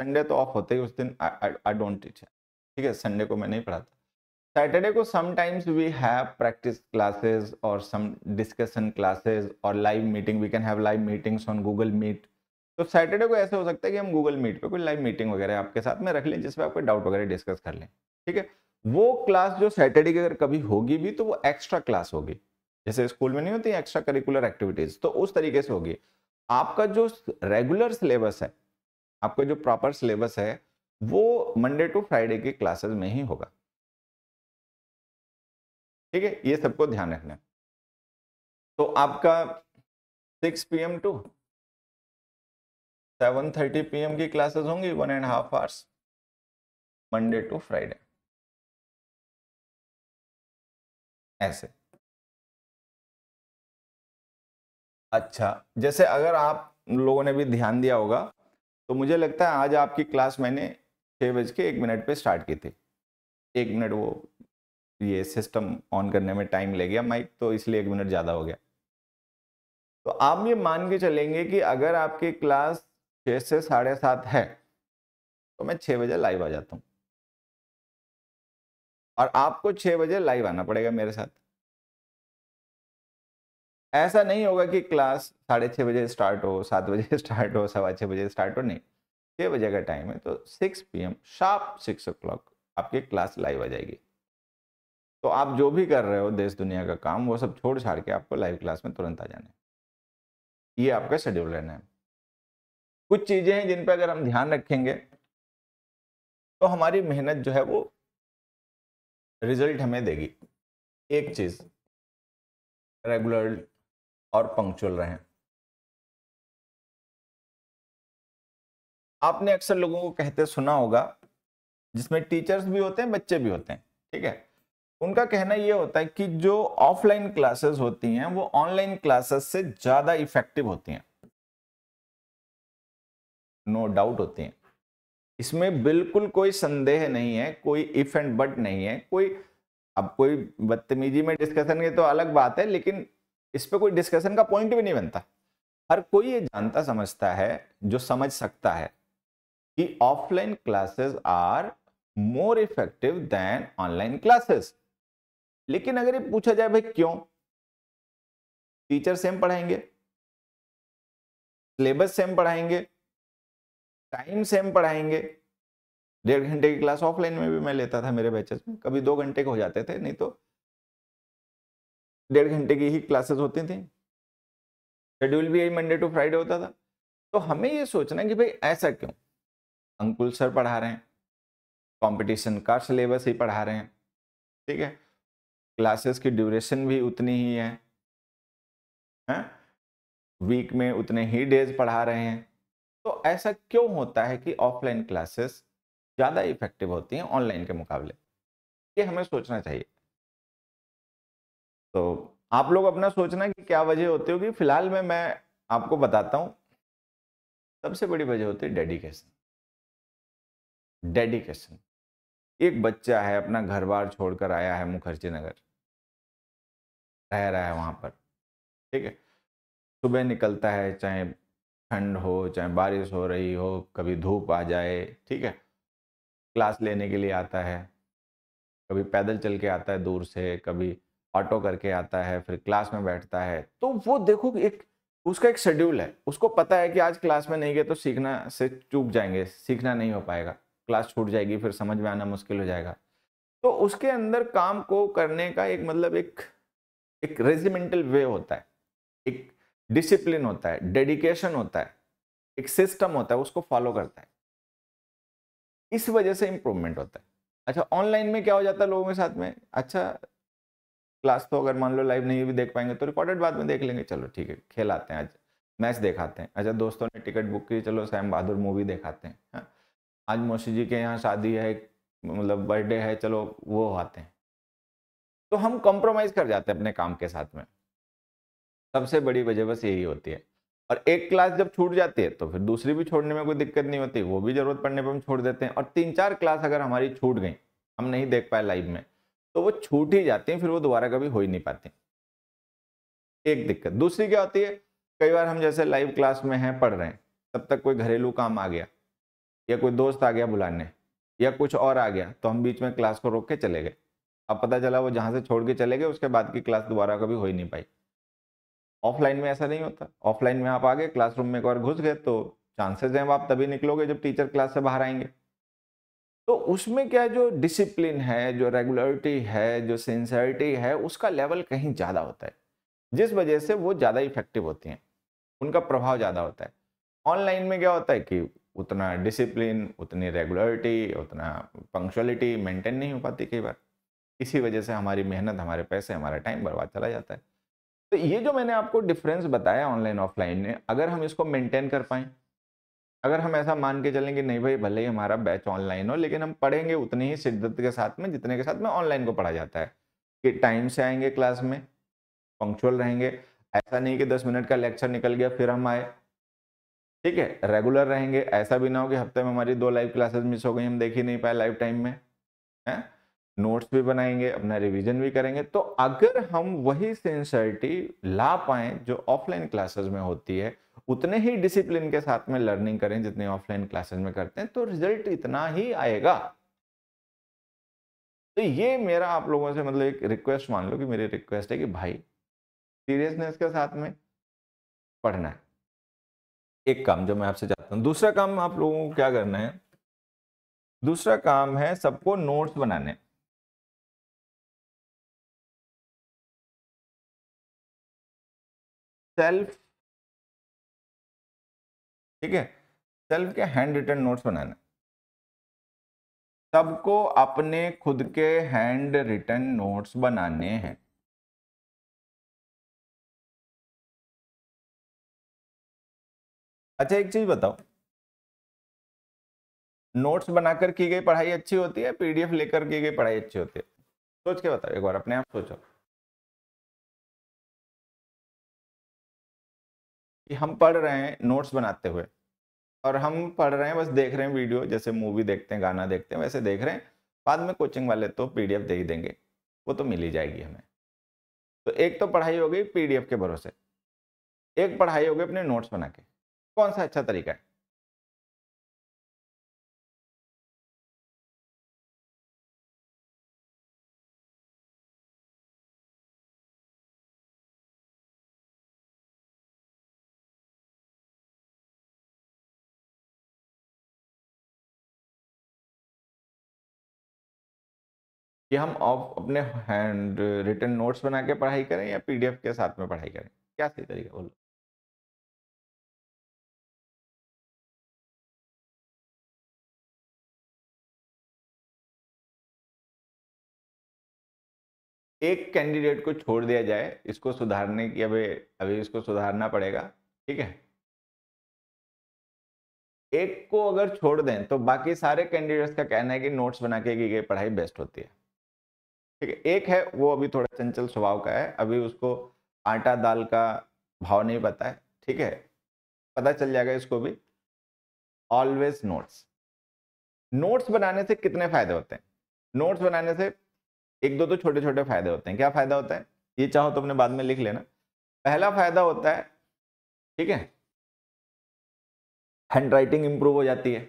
Sunday तो off होते ही उस दिन आई डोंट टीच ठीक है संडे को मैं नहीं पढ़ाता सैटरडे को sometimes we have practice classes और सम डिस्कशन क्लासेस और live meeting we can have live meetings on Google Meet तो सैटरडे को ऐसे हो सकता है कि हम गूगल मीट पे कोई लाइव मीटिंग वगैरह आपके साथ में रख लें जिसमें आप कोई डाउट वगैरह डिस्कस कर लें ठीक है वो क्लास जो सैटरडे की अगर कभी होगी भी तो वो एक्स्ट्रा क्लास होगी जैसे स्कूल में नहीं होती एक्स्ट्रा करिकुलर एक्टिविटीज तो उस तरीके से होगी आपका जो रेगुलर सिलेबस है आपका जो प्रॉपर सिलेबस है वो मंडे टू फ्राइडे की क्लासेज में ही होगा ठीक है ये सबको ध्यान रखना तो आपका six P M to seven thirty P M की क्लासेस होंगी one and half hours Monday to Friday ऐसे अच्छा जैसे अगर आप लोगों ने भी ध्यान दिया होगा तो मुझे लगता है आज आपकी क्लास मैंने छः बज के एक मिनट पे स्टार्ट की थी एक मिनट वो ये सिस्टम ऑन करने में टाइम ले गया माइक तो इसलिए एक मिनट ज़्यादा हो गया तो आप ये मान के चलेंगे कि अगर आपकी क्लास छः से साढ़े सात है तो मैं छः बजे लाइव आ जाता हूँ और आपको छः बजे लाइव आना पड़ेगा मेरे साथ ऐसा नहीं होगा कि क्लास साढ़े छः बजे स्टार्ट हो सात बजे स्टार्ट हो सवा छः बजे स्टार्ट हो नहीं छः बजे का टाइम है तो six P M sharp six o'clock आपकी क्लास लाइव आ जाएगी तो आप जो भी कर रहे हो देश दुनिया का काम वो सब छोड़ छाड़ के आपको लाइव क्लास में तुरंत आ जाना है ये आपका शेड्यूल रहना है कुछ चीज़ें हैं जिन पर अगर हम ध्यान रखेंगे तो हमारी मेहनत जो है वो रिजल्ट हमें देगी एक चीज़ रेगुलर और पंक्चुअल रहें आपने अक्सर लोगों को कहते सुना होगा जिसमें टीचर्स भी होते हैं बच्चे भी होते हैं ठीक है उनका कहना यह होता है कि जो ऑफलाइन क्लासेस होती हैं वो ऑनलाइन क्लासेस से ज़्यादा इफेक्टिव होती हैं नो no डाउट होती हैं इसमें बिल्कुल कोई संदेह नहीं है कोई इफ एंड बट नहीं है कोई अब कोई बदतमीजी में डिस्कशन ये तो अलग बात है लेकिन इस पर कोई डिस्कशन का पॉइंट भी नहीं बनता हर कोई ये जानता समझता है जो समझ सकता है कि offline classes are more effective than online classes लेकिन अगर ये पूछा जाए भाई क्यों टीचर सेम पढ़ाएंगे सिलेबस सेम पढ़ाएंगे टाइम सेम पढ़ाएंगे डेढ़ घंटे की क्लास ऑफलाइन में भी मैं लेता था मेरे बैचेस में कभी दो घंटे के हो जाते थे नहीं तो डेढ़ घंटे की ही क्लासेस होती थी शेड्यूल भी यही मंडे टू फ्राइडे होता था तो हमें ये सोचना कि भाई ऐसा क्यों अंकुल सर पढ़ा रहे हैं कंपटीशन का सिलेबस ही पढ़ा रहे हैं ठीक है क्लासेस की ड्यूरेशन भी उतनी ही है हैं वीक में उतने ही डेज पढ़ा रहे हैं तो ऐसा क्यों होता है कि ऑफलाइन क्लासेस ज़्यादा इफेक्टिव होती हैं ऑनलाइन के मुकाबले ये हमें सोचना चाहिए तो आप लोग अपना सोचना कि क्या वजह होती होगी फिलहाल में मैं आपको बताता हूँ सबसे बड़ी वजह होती है डेडिकेशन डेडिकेशन एक बच्चा है अपना घर बार छोड़कर आया है मुखर्जी नगर रह रहा है वहाँ पर ठीक है सुबह निकलता है चाहे ठंड हो चाहे बारिश हो रही हो कभी धूप आ जाए ठीक है क्लास लेने के लिए आता है कभी पैदल चल के आता है दूर से कभी ऑटो करके आता है फिर क्लास में बैठता है तो वो देखो एक उसका एक शेड्यूल है उसको पता है कि आज क्लास में नहीं गए तो सीखना से चूक जाएंगे सीखना नहीं हो पाएगा क्लास छूट जाएगी फिर समझ में आना मुश्किल हो जाएगा तो उसके अंदर काम को करने का एक मतलब एक एक रेजिमेंटल वे होता है एक डिसिप्लिन होता है डेडिकेशन होता है एक सिस्टम होता है उसको फॉलो करता है इस वजह से इम्प्रूवमेंट होता है अच्छा ऑनलाइन में क्या हो जाता है लोगों के साथ में अच्छा क्लास तो अगर मान लो लाइव नहीं भी देख पाएंगे तो रिकॉर्डेड बाद में देख लेंगे चलो ठीक है खेल आते हैं आज मैच देखाते हैं अच्छा दोस्तों ने टिकट बुक की चलो सैम बहादुर मूवी देखाते हैं हा? आज मौसी जी के यहाँ शादी है मतलब बर्थडे है चलो वो आते हैं तो हम कॉम्प्रोमाइज कर जाते हैं अपने काम के साथ में सबसे बड़ी वजह बस यही होती है और एक क्लास जब छूट जाती है तो फिर दूसरी भी छोड़ने में कोई दिक्कत नहीं होती वो भी जरूरत पड़ने पर हम छोड़ देते हैं और तीन चार क्लास अगर हमारी छूट गई हम नहीं देख पाए लाइव में तो वो छूट ही जाती हैं फिर वो दोबारा कभी हो ही नहीं पाती एक दिक्कत दूसरी क्या होती है कई बार हम जैसे लाइव क्लास में हैं पढ़ रहे हैं तब तक कोई घरेलू काम आ गया या कोई दोस्त आ गया बुलाने या कुछ और आ गया तो हम बीच में क्लास को रोक के चले गए अब पता चला वो जहाँ से छोड़ के चले गए उसके बाद की क्लास दोबारा कभी हो ही नहीं पाई ऑफलाइन में ऐसा नहीं होता ऑफलाइन में आप आ गए क्लासरूम में एक बार घुस गए तो चांसेस हैं आप तभी निकलोगे जब टीचर क्लास से बाहर आएंगे तो उसमें क्या जो डिसिप्लिन है जो रेगुलरिटी है जो सेंसरिटी है उसका लेवल कहीं ज़्यादा होता है जिस वजह से वो ज़्यादा इफेक्टिव होती हैं उनका प्रभाव ज़्यादा होता है ऑनलाइन में क्या होता है कि उतना डिसिप्लिन उतनी रेगुलरिटी उतना पंक्चुअलिटी मेंटेन नहीं हो पाती कई बार इसी वजह से हमारी मेहनत हमारे पैसे हमारा टाइम बर्बाद चला जाता है तो ये जो मैंने आपको डिफरेंस बताया ऑनलाइन ऑफलाइन में अगर हम इसको मेंटेन कर पाएँ अगर हम ऐसा मान के चलेंगे नहीं भाई भले ही हमारा बैच ऑनलाइन हो लेकिन हम पढ़ेंगे उतनी ही शिद्दत के साथ में जितने के साथ में ऑनलाइन को पढ़ा जाता है कि टाइम से आएंगे क्लास में पंक्चुअल रहेंगे ऐसा नहीं कि दस मिनट का लेक्चर निकल गया फिर हम आए ठीक है रेगुलर रहेंगे ऐसा भी ना हो कि हफ्ते में हमारी दो लाइव क्लासेस मिस हो गई हम देख ही नहीं पाए लाइव टाइम में है नोट्स भी बनाएंगे अपना रिवीजन भी करेंगे तो अगर हम वही सेंसरिटी ला पाए जो ऑफलाइन क्लासेस में होती है उतने ही डिसिप्लिन के साथ में लर्निंग करें जितने ऑफलाइन क्लासेस में करते हैं तो रिजल्ट इतना ही आएगा तो ये मेरा आप लोगों से मतलब एक रिक्वेस्ट मान लो कि मेरी रिक्वेस्ट है कि भाई सीरियसनेस के साथ में पढ़ना है एक काम जो मैं आपसे चाहता हूँ दूसरा काम आप लोगों को क्या करना है दूसरा काम है सबको नोट्स बनाने सेल्फ ठीक है सेल्फ के हैंड रिटन नोट्स बनाना सबको अपने खुद के हैंड रिटन नोट्स बनाने हैं अच्छा एक चीज बताओ नोट्स बनाकर की गई पढ़ाई अच्छी होती है पीडीएफ लेकर की गई पढ़ाई अच्छी होती है सोच के बताओ एक बार अपने आप सोचो कि हम पढ़ रहे हैं नोट्स बनाते हुए और हम पढ़ रहे हैं बस देख रहे हैं वीडियो जैसे मूवी देखते हैं गाना देखते हैं वैसे देख रहे हैं बाद में कोचिंग वाले तो पीडीएफ दे ही देंगे वो तो मिल ही जाएगी हमें तो एक तो पढ़ाई हो गई पीडीएफ के भरोसे एक पढ़ाई हो गई अपने नोट्स बना के कौन सा अच्छा तरीका है कि हम अपने हैंड रिटर्न नोट्स बना के पढ़ाई करें या पीडीएफ के साथ में पढ़ाई करें क्या सही तरीका बोलो एक कैंडिडेट को छोड़ दिया जाए इसको सुधारने की अभी अभी इसको सुधारना पड़ेगा ठीक है एक को अगर छोड़ दें तो बाकी सारे कैंडिडेट्स का कहना है कि नोट्स बना के की गई पढ़ाई बेस्ट होती है ठीक है एक है वो अभी थोड़ा चंचल स्वभाव का है अभी उसको आटा दाल का भाव नहीं पता है ठीक है पता चल जाएगा इसको भी ऑलवेज नोट्स नोट्स बनाने से कितने फायदे होते हैं नोट्स बनाने से एक दो तो छोटे छोटे फायदे होते हैं क्या फायदा होता है ये चाहो तो अपने बाद में लिख लेना पहला फायदा होता है ठीक है हैंड राइटिंग इंप्रूव हो जाती है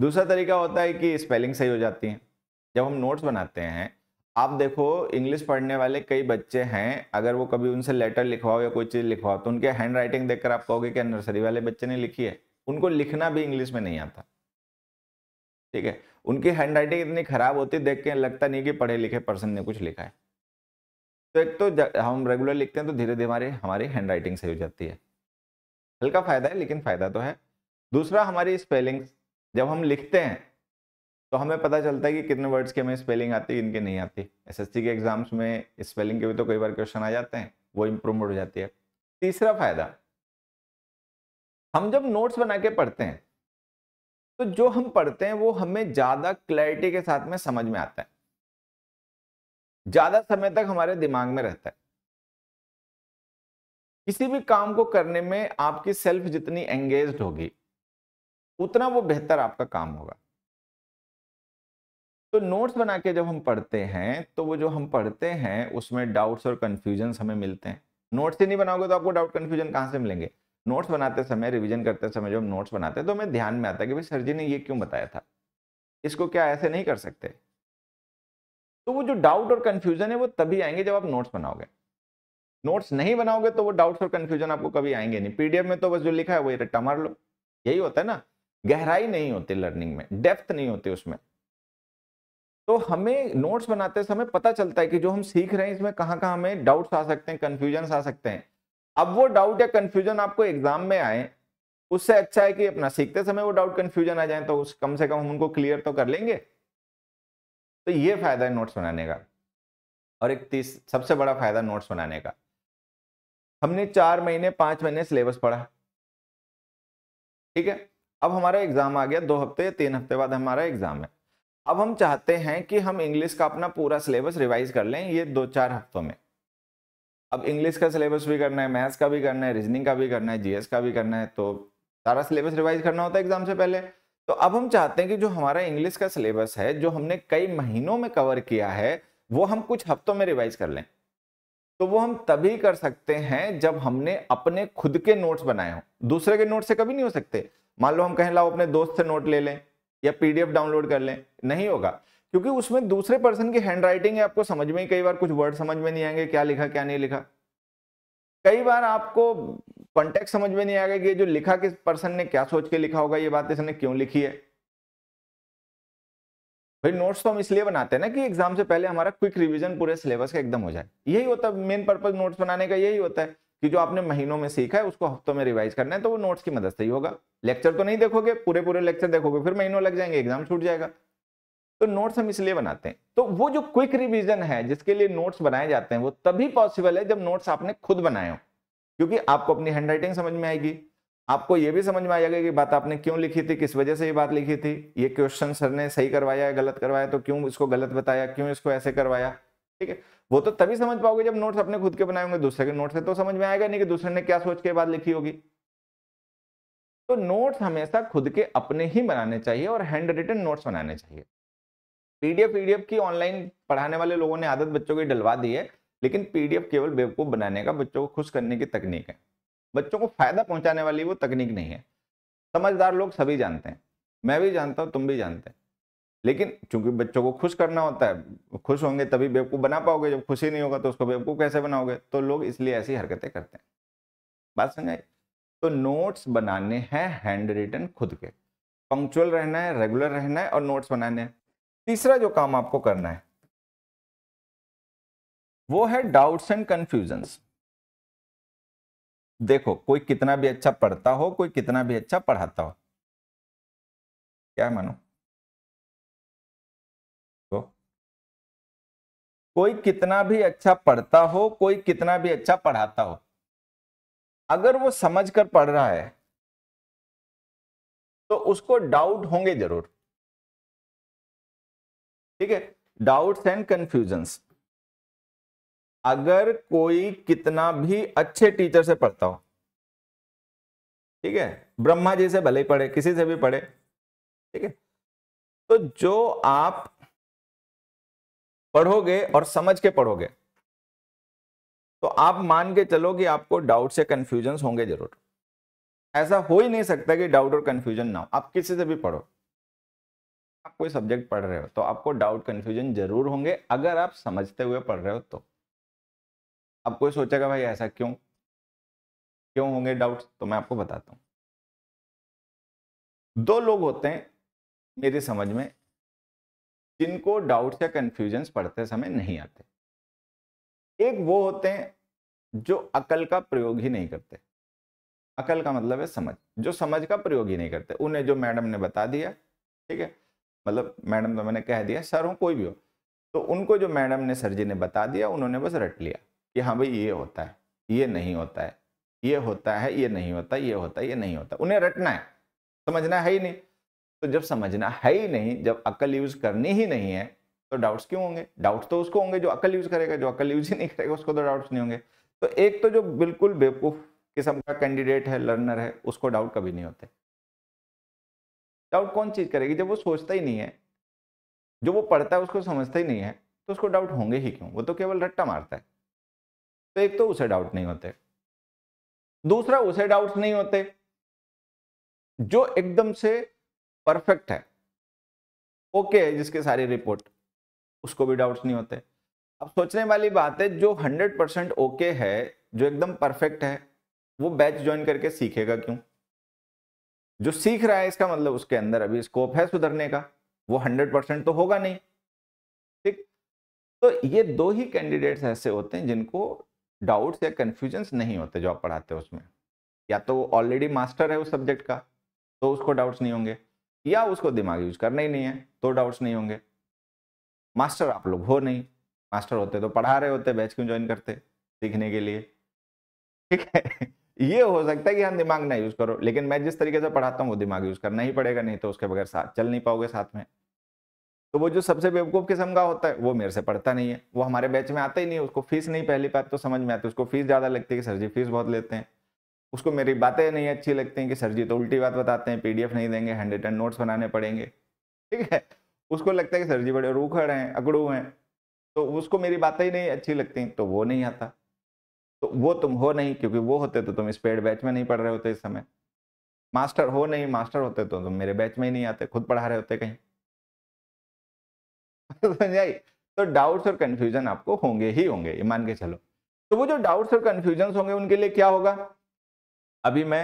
दूसरा तरीका होता है कि स्पेलिंग सही हो जाती है जब हम नोट्स बनाते हैं आप देखो इंग्लिश पढ़ने वाले कई बच्चे हैं अगर वो कभी उनसे लेटर लिखवाओ या कोई चीज़ लिखवाओ तो उनके हैंड राइटिंग देखकर आप कहोगे क्या नर्सरी वाले बच्चे ने लिखी है उनको लिखना भी इंग्लिश में नहीं आता ठीक है उनकी हैंड राइटिंग इतनी ख़राब होती देख के लगता नहीं कि पढ़े लिखे पर्सन ने कुछ लिखा है तो एक तो हम रेगुलर लिखते हैं तो धीरे धीरे हमारे हमारी हैंड राइटिंग सही हो जाती है हल्का फ़ायदा है लेकिन फ़ायदा तो है दूसरा हमारी स्पेलिंग जब हम लिखते हैं तो हमें पता चलता है कि कितने वर्ड्स की हमें स्पेलिंग आती है इनके नहीं आती एसएससी के एग्जाम्स में स्पेलिंग के भी तो कई बार क्वेश्चन आ जाते हैं वो इम्प्रूवमेंट हो जाती है तीसरा फायदा हम जब नोट्स बना के पढ़ते हैं तो जो हम पढ़ते हैं वो हमें ज़्यादा क्लैरिटी के साथ में समझ में आता है ज़्यादा समय तक हमारे दिमाग में रहता है किसी भी काम को करने में आपकी सेल्फ जितनी एंगेज होगी उतना वो बेहतर आपका काम होगा तो नोट्स बना के जब हम पढ़ते हैं तो वो जो हम पढ़ते हैं उसमें डाउट्स और कंफ्यूजन हमें मिलते हैं नोट्स ही नहीं बनाओगे तो आपको डाउट कंफ्यूजन कहां से मिलेंगे नोट्स बनाते समय रिविजन करते समय जब नोट्स बनाते हैं तो हमें ध्यान में आता है कि भाई सर जी ने ये क्यों बताया था इसको क्या ऐसे नहीं कर सकते तो वो जो डाउट और कन्फ्यूजन है वो तभी आएंगे जब आप नोट्स बनाओगे नोट्स नहीं बनाओगे तो वो डाउट्स और कन्फ्यूजन आपको कभी आएंगे नहीं पी में तो बस जो लिखा है वही रट्टा मार लो यही होता है ना गहराई नहीं होती लर्निंग में डेप्थ नहीं होती उसमें तो हमें नोट्स बनाते समय पता चलता है कि जो हम सीख रहे हैं इसमें कहाँ कहाँ हमें डाउट्स आ सकते हैं कन्फ्यूजन्स आ सकते हैं अब वो डाउट या कन्फ्यूजन आपको एग्जाम में आए उससे अच्छा है कि अपना सीखते समय वो डाउट कन्फ्यूजन आ जाए तो उस कम से कम हम उनको क्लियर तो कर लेंगे तो ये फायदा है नोट्स बनाने का और एक तीस सबसे बड़ा फायदा नोट्स बनाने का हमने चार महीने पांच महीने सिलेबस पढ़ा ठीक है अब हमारा एग्जाम आ गया दो हफ्ते या तीन हफ्ते बाद हमारा एग्जाम है अब हम चाहते हैं कि हम इंग्लिश का अपना पूरा सिलेबस रिवाइज कर लें ये दो चार हफ्तों में अब इंग्लिश का सिलेबस भी करना है मैथ्स का भी करना है रीजनिंग का भी करना है जीएस का भी करना है तो सारा सिलेबस रिवाइज करना होता है एग्जाम से पहले तो अब हम चाहते हैं कि जो हमारा इंग्लिश का सिलेबस है जो हमने कई महीनों में कवर किया है वो हम कुछ हफ्तों में रिवाइज कर लें तो वो हम तभी कर सकते हैं जब हमने अपने खुद के नोट्स बनाए हों दूसरे के नोट से कभी नहीं हो सकते मान लो हम कहें लाओ अपने दोस्त से नोट ले लें या पीडीएफ डाउनलोड कर लें नहीं होगा क्योंकि उसमें दूसरे पर्सन की हैंड राइटिंग है आपको समझ में कई बार कुछ वर्ड समझ में नहीं आएंगे क्या लिखा क्या नहीं लिखा कई बार आपको कॉन्टेक्ट समझ में नहीं आएगा कि जो लिखा किस पर्सन ने क्या सोच के लिखा होगा ये बात इसने क्यों लिखी है भाई नोट्स तो हम इसलिए बनाते हैं ना कि एग्जाम से पहले हमारा क्विक रिवीजन पूरे सिलेबस का एकदम हो जाए यही होता है मेन पर्पज नोट्स बनाने का यही होता है कि जो आपने महीनों में सीखा है उसको हफ्तों में रिवाइज करना है तो वो नोट्स की मदद से ही होगा लेक्चर तो नहीं देखोगे पूरे पूरे लेक्चर देखोगे फिर महीनों लग जाएंगे एग्जाम छूट जाएगा तो नोट्स हम इसलिए बनाते हैं तो वो जो क्विक रिविजन है जिसके लिए नोट्स बनाए जाते हैं वो तभी पॉसिबल है जब नोट्स आपने खुद बनाए हो क्योंकि आपको अपनी हैंडराइटिंग समझ में आएगी आपको ये भी समझ में आ जाएगा कि बात आपने क्यों लिखी थी किस वजह से ये बात लिखी थी ये क्वेश्चन सर ने सही करवाया है गलत करवाया तो क्यों इसको गलत बताया क्यों इसको ऐसे करवाया ठीक है वो तो तभी समझ पाओगे जब नोट्स अपने खुद के बनाए होंगे दूसरे के नोट से तो समझ में आएगा नहीं कि दूसरे ने क्या सोच के बात लिखी होगी तो नोट्स हमेशा खुद के अपने ही बनाने चाहिए और हैंड रिटन नोट्स बनाने चाहिए पीडीएफ पीडीएफ e की ऑनलाइन पढ़ाने वाले लोगों ने आदत बच्चों की डलवा दी है लेकिन पीडीएफ केवल बेवकूफ़ बनाने का बच्चों को खुश करने की तकनीक है बच्चों को फायदा पहुंचाने वाली वो तकनीक नहीं है समझदार लोग सभी जानते हैं मैं भी जानता हूँ तुम भी जानते हैं लेकिन चूंकि बच्चों को खुश करना होता है खुश होंगे तभी बेवकूफ़ बना पाओगे जब खुशी नहीं होगा तो उसको बेवकूफ़ कैसे बनाओगे तो लोग इसलिए ऐसी हरकतें करते हैं बात समझाई तो नोट्स बनाने हैं हैंड रिटन खुद के पंक्चुअल रहना है रेगुलर रहना है और नोट्स बनाने हैं तीसरा जो काम आपको करना है वो है डाउट्स एंड कंफ्यूजन्स देखो कोई कितना भी अच्छा पढ़ता हो कोई कितना भी अच्छा पढ़ाता हो क्या है मानो तो कोई कितना भी अच्छा पढ़ता हो कोई कितना भी अच्छा पढ़ाता हो अगर वो समझ कर पढ़ रहा है तो उसको डाउट होंगे जरूर ठीक है डाउट्स एंड कंफ्यूजन्स अगर कोई कितना भी अच्छे टीचर से पढ़ता हो ठीक है ब्रह्मा जी से भले ही पढ़े किसी से भी पढ़े ठीक है तो जो आप पढ़ोगे और समझ के पढ़ोगे तो आप मान के चलो कि आपको डाउट से कंफ्यूजन होंगे जरूर ऐसा हो ही नहीं सकता कि डाउट और कंफ्यूजन ना हो आप किसी से भी पढ़ो आप कोई सब्जेक्ट पढ़ रहे हो तो आपको डाउट कन्फ्यूजन जरूर होंगे अगर आप समझते हुए पढ़ रहे हो तो आप कोई सोचेगा भाई ऐसा क्यों क्यों होंगे डाउट्स तो मैं आपको बताता हूँ दो लोग होते हैं मेरी समझ में जिनको डाउट्स या कन्फ्यूजन्स पढ़ते समय नहीं आते एक वो होते हैं जो अकल का प्रयोग ही नहीं करते अकल का मतलब है समझ जो समझ का प्रयोग ही नहीं करते उन्हें जो मैडम ने बता दिया ठीक है मतलब मैडम तो मैंने कह दिया सर हूँ कोई भी हो तो उनको जो मैडम ने सर जी ने बता दिया उन्होंने बस रट लिया कि हाँ भाई ये होता है ये नहीं होता है ये होता है ये नहीं होता ये होता है ये नहीं होता उन्हें रटना है समझना है ही नहीं तो जब समझना है ही नहीं जब अकल यूज़ करनी ही नहीं है तो डाउट्स क्यों होंगे डाउट्स तो उसको होंगे जो अकल यूज़ करेगा जो अकल यूज़ ही नहीं करेगा उसको तो डाउट्स नहीं होंगे तो एक तो जो बिल्कुल बेवकूफ़ किस्म का कैंडिडेट है लर्नर है उसको डाउट कभी नहीं होते डाउट तो कौन चीज़ करेगी जब वो सोचता ही नहीं है जो वो पढ़ता है उसको समझता ही नहीं है तो उसको डाउट होंगे ही क्यों वो तो केवल रट्टा मारता है तो एक तो उसे डाउट नहीं होते दूसरा उसे डाउट नहीं होते जो एकदम से परफेक्ट है ओके है जिसके सारी रिपोर्ट उसको भी डाउट्स नहीं होते अब सोचने वाली बात है जो 100 परसेंट ओके है जो एकदम परफेक्ट है वो बैच ज्वाइन करके सीखेगा क्यों जो सीख रहा है इसका मतलब उसके अंदर अभी स्कोप है सुधरने का वो हंड्रेड परसेंट तो होगा नहीं ठीक तो ये दो ही कैंडिडेट्स ऐसे होते हैं जिनको डाउट्स या कन्फ्यूजन्स नहीं होते जो आप पढ़ाते हो उसमें या तो वो ऑलरेडी मास्टर है उस सब्जेक्ट का तो उसको डाउट्स नहीं होंगे या उसको दिमाग यूज करना ही नहीं है तो डाउट्स नहीं होंगे मास्टर आप लोग हो नहीं मास्टर होते तो पढ़ा रहे होते बैच क्यों ज्वाइन करते सीखने के लिए ठीक है ये हो सकता है कि हम दिमाग ना यूज करो लेकिन मैं जिस तरीके से पढ़ाता हूँ वो दिमाग यूज करना ही पड़ेगा नहीं तो उसके बगैर साथ चल नहीं पाओगे साथ में तो वो जो सबसे बेवकूफ़ किस्म का होता है वो मेरे से पढ़ता नहीं है वो हमारे बैच में आता ही नहीं है उसको फीस नहीं पहली बात तो समझ में आती उसको फीस ज़्यादा लगती है कि सर जी फीस बहुत लेते हैं उसको मेरी बातें नहीं अच्छी लगती हैं कि सर जी तो उल्टी बात बताते हैं पीडीएफ नहीं देंगे हैंड रिटन नोट्स बनाने पड़ेंगे ठीक है उसको लगता है कि सर जी बड़े रूखड़ हैं अकड़ू हैं तो उसको मेरी बातें ही नहीं अच्छी लगती तो वो नहीं आता तो वो तुम हो नहीं क्योंकि वो होते तो तुम इस पेड बैच में नहीं पढ़ रहे होते इस समय मास्टर हो नहीं मास्टर होते तो तुम मेरे बैच में ही नहीं आते खुद पढ़ा रहे होते कहीं समझाई तो डाउट्स और कन्फ्यूजन आपको होंगे ही होंगे ये मान के चलो तो वो जो डाउट्स और कन्फ्यूजन होंगे उनके लिए क्या होगा अभी मैं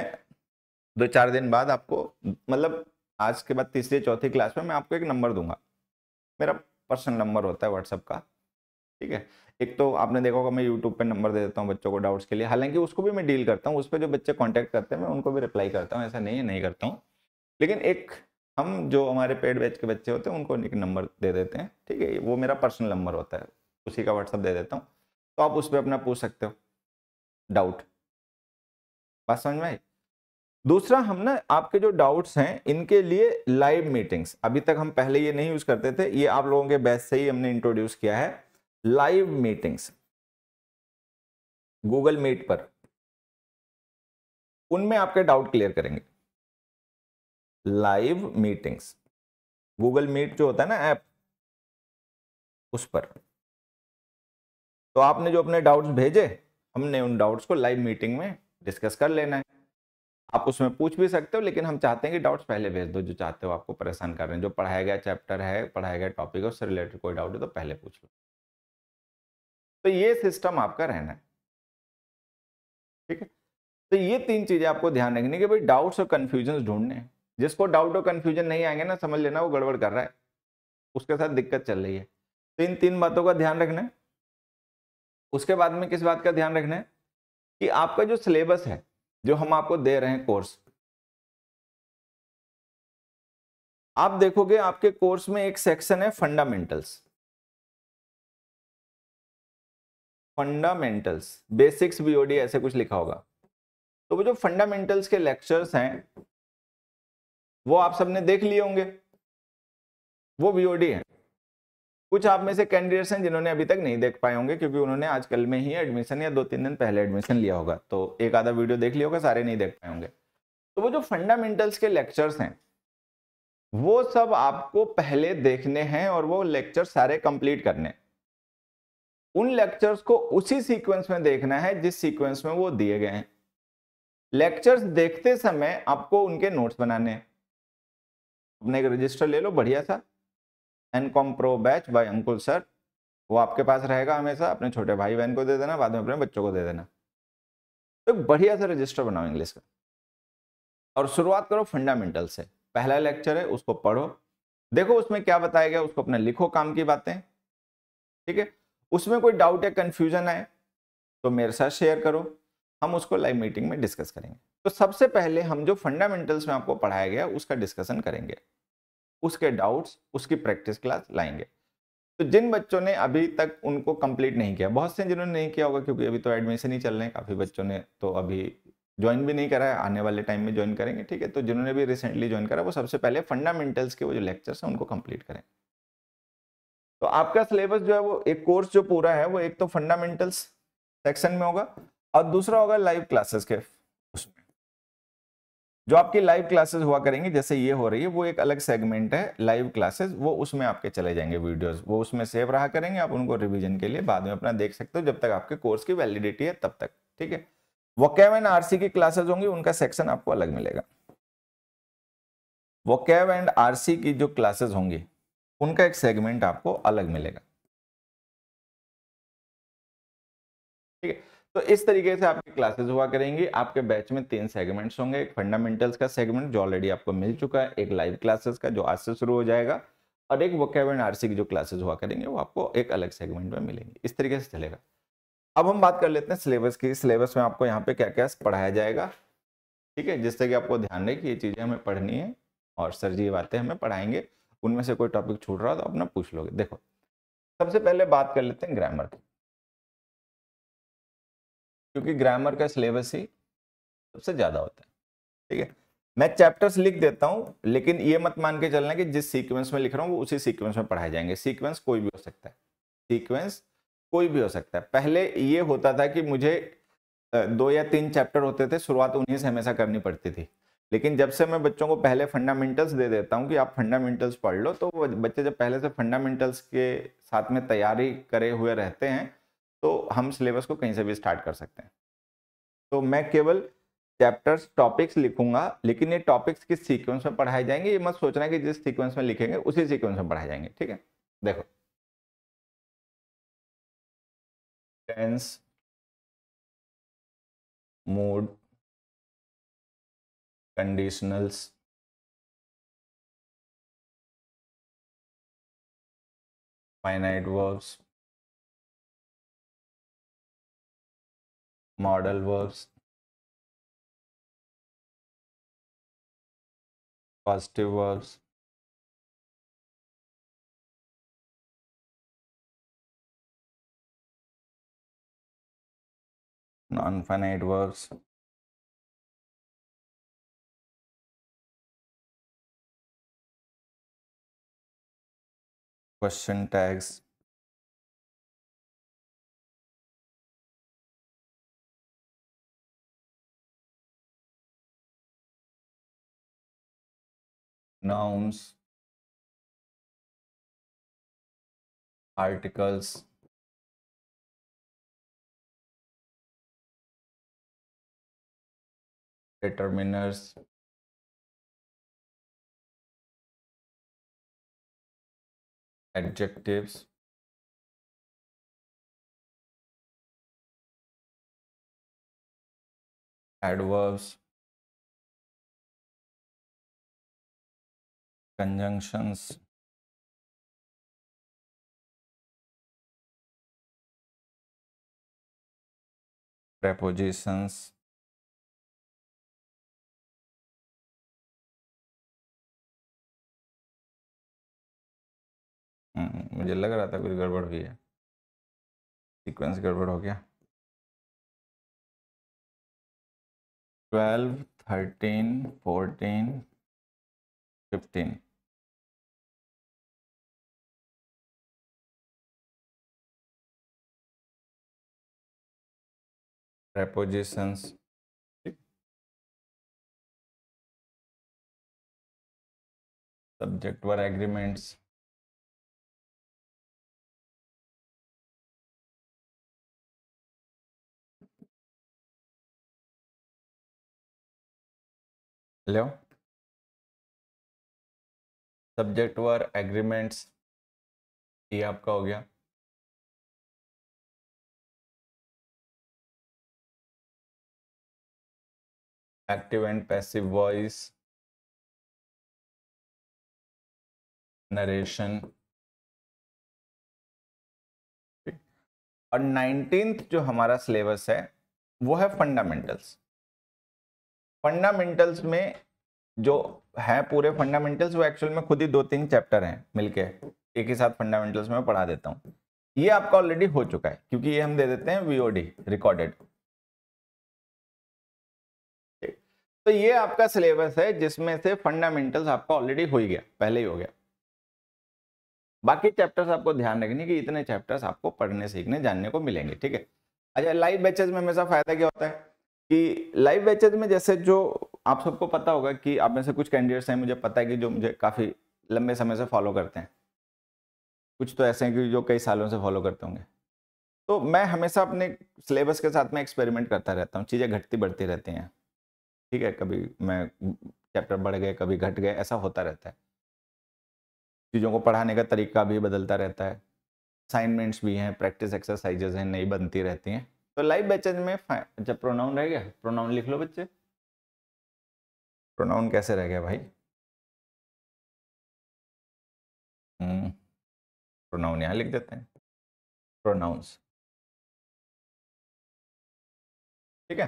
दो चार दिन बाद आपको मतलब आज के बाद तीसरी चौथी क्लास में मैं आपको एक नंबर दूंगा मेरा पर्सनल नंबर होता है व्हाट्सएप का ठीक है एक तो आपने देखा होगा मैं यूट्यूब पे नंबर दे देता हूँ बच्चों को डाउट्स के लिए हालांकि उसको भी मैं डील करता हूँ उस पर जो बच्चे कॉन्टैक्ट करते हैं मैं उनको भी रिप्लाई करता हूँ ऐसा नहीं है नहीं करता हूँ लेकिन एक हम जो हमारे पेड बैच के बच्चे होते हैं उनको एक नंबर दे देते हैं ठीक है वो मेरा पर्सनल नंबर होता है उसी का व्हाट्सअप दे देता हूँ तो आप उस पर अपना पूछ सकते हो डाउट बात समझ में दूसरा हम ना आपके जो डाउट्स हैं इनके लिए लाइव मीटिंग्स अभी तक हम पहले ये नहीं यूज़ करते थे ये आप लोगों के बैच से ही हमने इंट्रोड्यूस किया है लाइव मीटिंग्स गूगल मीट पर उनमें आपके डाउट क्लियर करेंगे लाइव मीटिंग्स गूगल मीट जो होता है ना ऐप उस पर तो आपने जो अपने डाउट्स भेजे हमने उन डाउट्स को लाइव मीटिंग में डिस्कस कर लेना है आप उसमें पूछ भी सकते हो लेकिन हम चाहते हैं कि डाउट्स पहले भेज दो जो चाहते हो आपको परेशान कर रहे हैं जो पढ़ाया गया चैप्टर है पढ़ाया गया टॉपिक है उससे रिलेटेड कोई डाउट है तो पहले पूछ लो तो ये सिस्टम आपका रहना है ठीक है तो ये तीन चीजें आपको ध्यान रखनी कि भाई डाउट्स और कन्फ्यूजन ढूंढने हैं जिसको डाउट और कन्फ्यूजन नहीं आएंगे ना समझ लेना वो गड़बड़ कर रहा है उसके साथ दिक्कत चल रही है तो इन तीन बातों का ध्यान रखना है उसके बाद में किस बात का ध्यान रखना है कि आपका जो सिलेबस है जो हम आपको दे रहे हैं कोर्स आप देखोगे आपके कोर्स में एक सेक्शन है फंडामेंटल्स फंडामेंटल्स बेसिक्स बीओडी ऐसे कुछ लिखा होगा तो वो जो फंडामेंटल्स के लेक्चर्स हैं वो आप सबने देख लिए होंगे वो बीओडी है कुछ आप में से कैंडिडेट्स हैं जिन्होंने अभी तक नहीं देख पाए होंगे क्योंकि उन्होंने आजकल में ही एडमिशन या दो तीन दिन पहले एडमिशन लिया होगा तो एक आधा वीडियो देख लिया होगा सारे नहीं देख पाए होंगे तो वो जो फंडामेंटल्स के लेक्चर्स हैं वो सब आपको पहले देखने हैं और वो लेक्चर सारे कंप्लीट करने हैं उन लेक्चर्स को उसी सीक्वेंस में देखना है जिस सीक्वेंस में वो दिए गए हैं लेक्चर्स देखते समय आपको उनके नोट्स बनाने हैं अपने एक रजिस्टर ले लो बढ़िया सा एनकॉम pro batch by Ankul sir वो आपके पास रहेगा हमेशा अपने छोटे भाई बहन को दे देना बाद में अपने बच्चों को दे देना तो एक बढ़िया सा रजिस्टर बनाओ इंग्लिश का और शुरुआत करो फंडामेंटल से पहला लेक्चर है उसको पढ़ो देखो उसमें क्या बताया गया उसको अपने लिखो काम की बातें ठीक है उसमें कोई डाउट या कन्फ्यूजन आए तो मेरे साथ शेयर करो हम उसको लाइव मीटिंग में डिस्कस करेंगे तो सबसे पहले हम जो फंडामेंटल्स में आपको पढ़ाया गया उसका डिस्कशन करेंगे उसके डाउट्स उसकी प्रैक्टिस क्लास लाएंगे तो जिन बच्चों ने अभी तक उनको कंप्लीट नहीं किया बहुत से जिन्होंने नहीं किया होगा क्योंकि अभी तो एडमिशन ही चल रहे हैं काफ़ी बच्चों ने तो अभी ज्वाइन भी नहीं करा है आने वाले टाइम में ज्वाइन करेंगे ठीक है तो जिन्होंने भी रिसेंटली ज्वाइन करा वो सबसे पहले फंडामेंटल्स के वो जो लेक्चर्स हैं उनको कंप्लीट करें तो आपका सिलेबस जो है वो एक कोर्स जो पूरा है वो एक तो फंडामेंटल्स सेक्शन में होगा और दूसरा होगा लाइव क्लासेस के उसमें जो आपकी लाइव क्लासेस हुआ करेंगे जैसे ये हो रही है वो एक अलग सेगमेंट है लाइव क्लासेस वो उसमें आपके चले जाएंगे वीडियोस वो उसमें सेव रहा करेंगे आप उनको रिविजन के लिए बाद में अपना देख सकते हो जब तक आपके कोर्स की वैलिडिटी है तब तक ठीक है वोकेव एंड आर की क्लासेज होंगी उनका सेक्शन आपको अलग मिलेगा वोकेव एंड आर की जो क्लासेज होंगी उनका एक सेगमेंट आपको अलग मिलेगा ठीक है तो इस तरीके से आपकी क्लासेस हुआ करेंगी आपके बैच में तीन सेगमेंट्स होंगे एक फंडामेंटल्स का सेगमेंट जो ऑलरेडी आपको मिल चुका है एक लाइव क्लासेस का जो आज से शुरू हो जाएगा और एक वोकेब एंड आरसी की जो क्लासेस हुआ करेंगे वो आपको एक अलग सेगमेंट में मिलेंगे इस तरीके से चलेगा अब हम बात कर लेते हैं सिलेबस की सिलेबस में आपको यहाँ पे क्या क्या पढ़ाया जाएगा ठीक है जिससे कि आपको ध्यान रहे कि ये चीज़ें हमें पढ़नी है और सर जी ये बातें हमें पढ़ाएंगे उनमें से कोई टॉपिक छूट रहा तो अपना पूछ लोगे देखो सबसे पहले बात कर लेते हैं ग्रामर की क्योंकि ग्रामर का सिलेबस ही सबसे ज़्यादा होता है ठीक है मैं चैप्टर्स लिख देता हूँ लेकिन ये मत मान के चलना कि जिस सीक्वेंस में लिख रहा हूँ वो उसी सीक्वेंस में पढ़ाए जाएंगे सीक्वेंस कोई भी हो सकता है सीक्वेंस कोई भी हो सकता है पहले ये होता था कि मुझे दो या तीन चैप्टर होते थे शुरुआत उन्हीं से हमेशा करनी पड़ती थी लेकिन जब से मैं बच्चों को पहले फंडामेंटल्स दे देता हूँ कि आप फंडामेंटल्स पढ़ लो तो बच्चे जब पहले से फंडामेंटल्स के साथ में तैयारी करे हुए रहते हैं तो हम सिलेबस को कहीं से भी स्टार्ट कर सकते हैं तो मैं केवल चैप्टर्स टॉपिक्स लिखूंगा लेकिन ये टॉपिक्स किस सीक्वेंस में पढ़ाए जाएंगे ये मत सोचना कि जिस सीक्वेंस में लिखेंगे उसी सीक्वेंस में पढ़ाए जाएंगे ठीक है देखो tense mood conditionals finite verbs model verbs positive verbs non-finite verbs question tags nouns articles determiners adjectives adverbs conjunctions prepositions हम्म, मुझे लग रहा था कुछ गड़बड़ हुई है सीक्वेंस गड़बड़ हो गया twelve thirteen fourteen fifteen prepositions subject verb agreements लो सब्जेक्ट वर एग्रीमेंट्स ये आपका हो गया active and passive voice narration और नाइनटीन्थ जो हमारा सिलेबस है वो है फंडामेंटल्स फंडामेंटल्स में जो है पूरे फंडामेंटल्स वो एक्चुअल में खुद ही दो तीन चैप्टर हैं मिलके एक ही साथ फंडामेंटल्स में पढ़ा देता हूँ ये आपका ऑलरेडी हो चुका है क्योंकि ये हम दे देते हैं वीओडी रिकॉर्डेड तो ये आपका सिलेबस है जिसमें से फंडामेंटल्स आपका ऑलरेडी हो ही गया पहले ही हो गया बाकी चैप्टर्स आपको ध्यान रखने कि इतने चैप्टर्स आपको पढ़ने सीखने जानने को मिलेंगे ठीक है अच्छा लाइव बैचेस में हमेशा फायदा क्या होता है कि लाइव बैचेज में जैसे जो आप सबको पता होगा कि आप में से कुछ कैंडिडेट्स हैं मुझे पता है कि जो मुझे काफ़ी लंबे समय से फॉलो करते हैं कुछ तो ऐसे हैं कि जो कई सालों से फॉलो करते होंगे तो मैं हमेशा अपने सिलेबस के साथ में एक्सपेरिमेंट करता रहता हूँ चीज़ें घटती बढ़ती रहती हैं ठीक है कभी मैं चैप्टर बढ़ गए कभी घट गए ऐसा होता रहता है चीज़ों को पढ़ाने का तरीका भी बदलता रहता है असाइनमेंट्स भी हैं प्रैक्टिस एक्सरसाइजेज हैं नई बनती रहती हैं तो लाइव बैचेज में जब प्रोनाउन अच्छा, रह गया प्रोनाउन लिख लो बच्चे प्रोनाउन कैसे रह गया भाई प्रोनाउन हम्म। यहां लिख देते हैं प्रोनाउंस ठीक है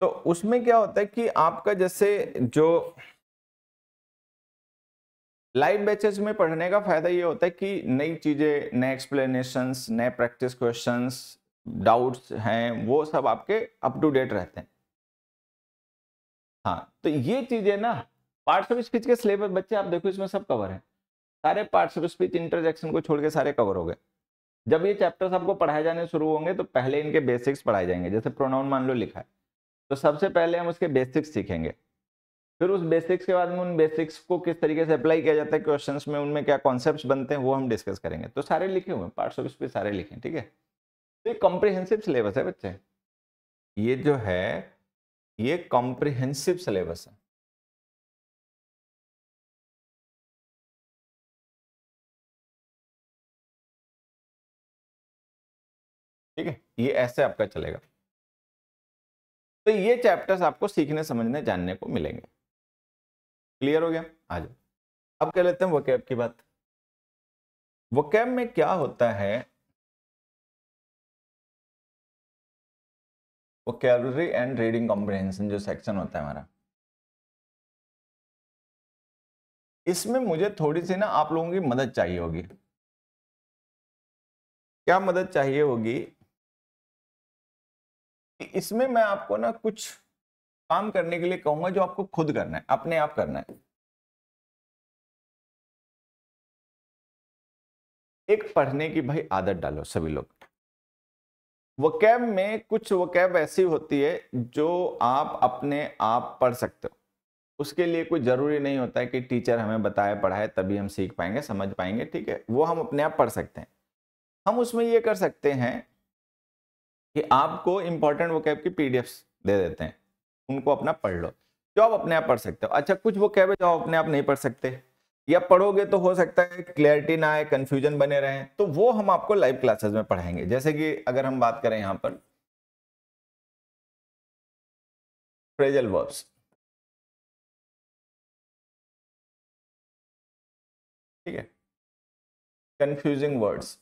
तो उसमें क्या होता है कि आपका जैसे जो लाइव बैचेस में पढ़ने का फायदा ये होता है कि नई चीजें नए एक्सप्लेनेशंस नए प्रैक्टिस क्वेश्चंस डाउट्स हैं वो सब आपके अप टू डेट रहते हैं हाँ तो ये चीज़ें ना पार्ट्स ऑफ स्पीच के सिलेबस बच्चे आप देखो इसमें सब कवर है सारे पार्ट्स ऑफ स्पीच इंटरजेक्शन को छोड़ के सारे कवर हो गए जब ये चैप्टर्स आपको पढ़ाए जाने शुरू होंगे तो पहले इनके बेसिक्स पढ़ाए जाएंगे जैसे प्रोनाउन मान लो लिखा है तो सबसे पहले हम उसके बेसिक्स सीखेंगे फिर उस बेसिक्स के बाद में उन बेसिक्स को किस तरीके से अप्लाई किया जाता है क्वेश्चंस में उनमें क्या कॉन्सेप्ट्स बनते हैं वो हम डिस्कस करेंगे तो सारे लिखे हुए पार्ट्स ऑफ स्पीच सारे लिखे ठीक है ये कॉम्प्रिहेंसिव सिलेबस है बच्चे ये जो है ये कॉम्प्रिहेंसिव सिलेबस है ठीक है ये ऐसे आपका चलेगा तो ये चैप्टर्स आपको सीखने समझने जानने को मिलेंगे क्लियर हो गया आ जाओ अब कह लेते हैं वोकैब की बात वोकैब में क्या होता है वोकेबलरी एंड रीडिंग कॉम्प्रिहेंशन जो सेक्शन होता है हमारा इसमें मुझे थोड़ी सी ना आप लोगों की मदद चाहिए होगी क्या मदद चाहिए होगी इसमें मैं आपको ना कुछ काम करने के लिए कहूंगा जो आपको खुद करना है अपने आप करना है एक पढ़ने की भाई आदत डालो सभी लोग वकैब में कुछ वकैब ऐसी होती है जो आप अपने आप पढ़ सकते हो उसके लिए कोई ज़रूरी नहीं होता है कि टीचर हमें बताए पढ़ाए तभी हम सीख पाएंगे समझ पाएंगे ठीक है वो हम अपने आप पढ़ सकते हैं हम उसमें ये कर सकते हैं कि आपको इम्पॉर्टेंट वकैब की पी दे देते हैं उनको अपना पढ़ लो जो आप अपने आप पढ़ सकते हो अच्छा कुछ वो कैब है जो आप अपने आप नहीं पढ़ सकते या पढ़ोगे तो हो सकता है क्लैरिटी ना आए कंफ्यूजन बने रहें तो वो हम आपको लाइव क्लासेस में पढ़ाएंगे जैसे कि अगर हम बात करें यहां पर फ्रेजल वर्ब्स ठीक है कंफ्यूजिंग वर्ड्स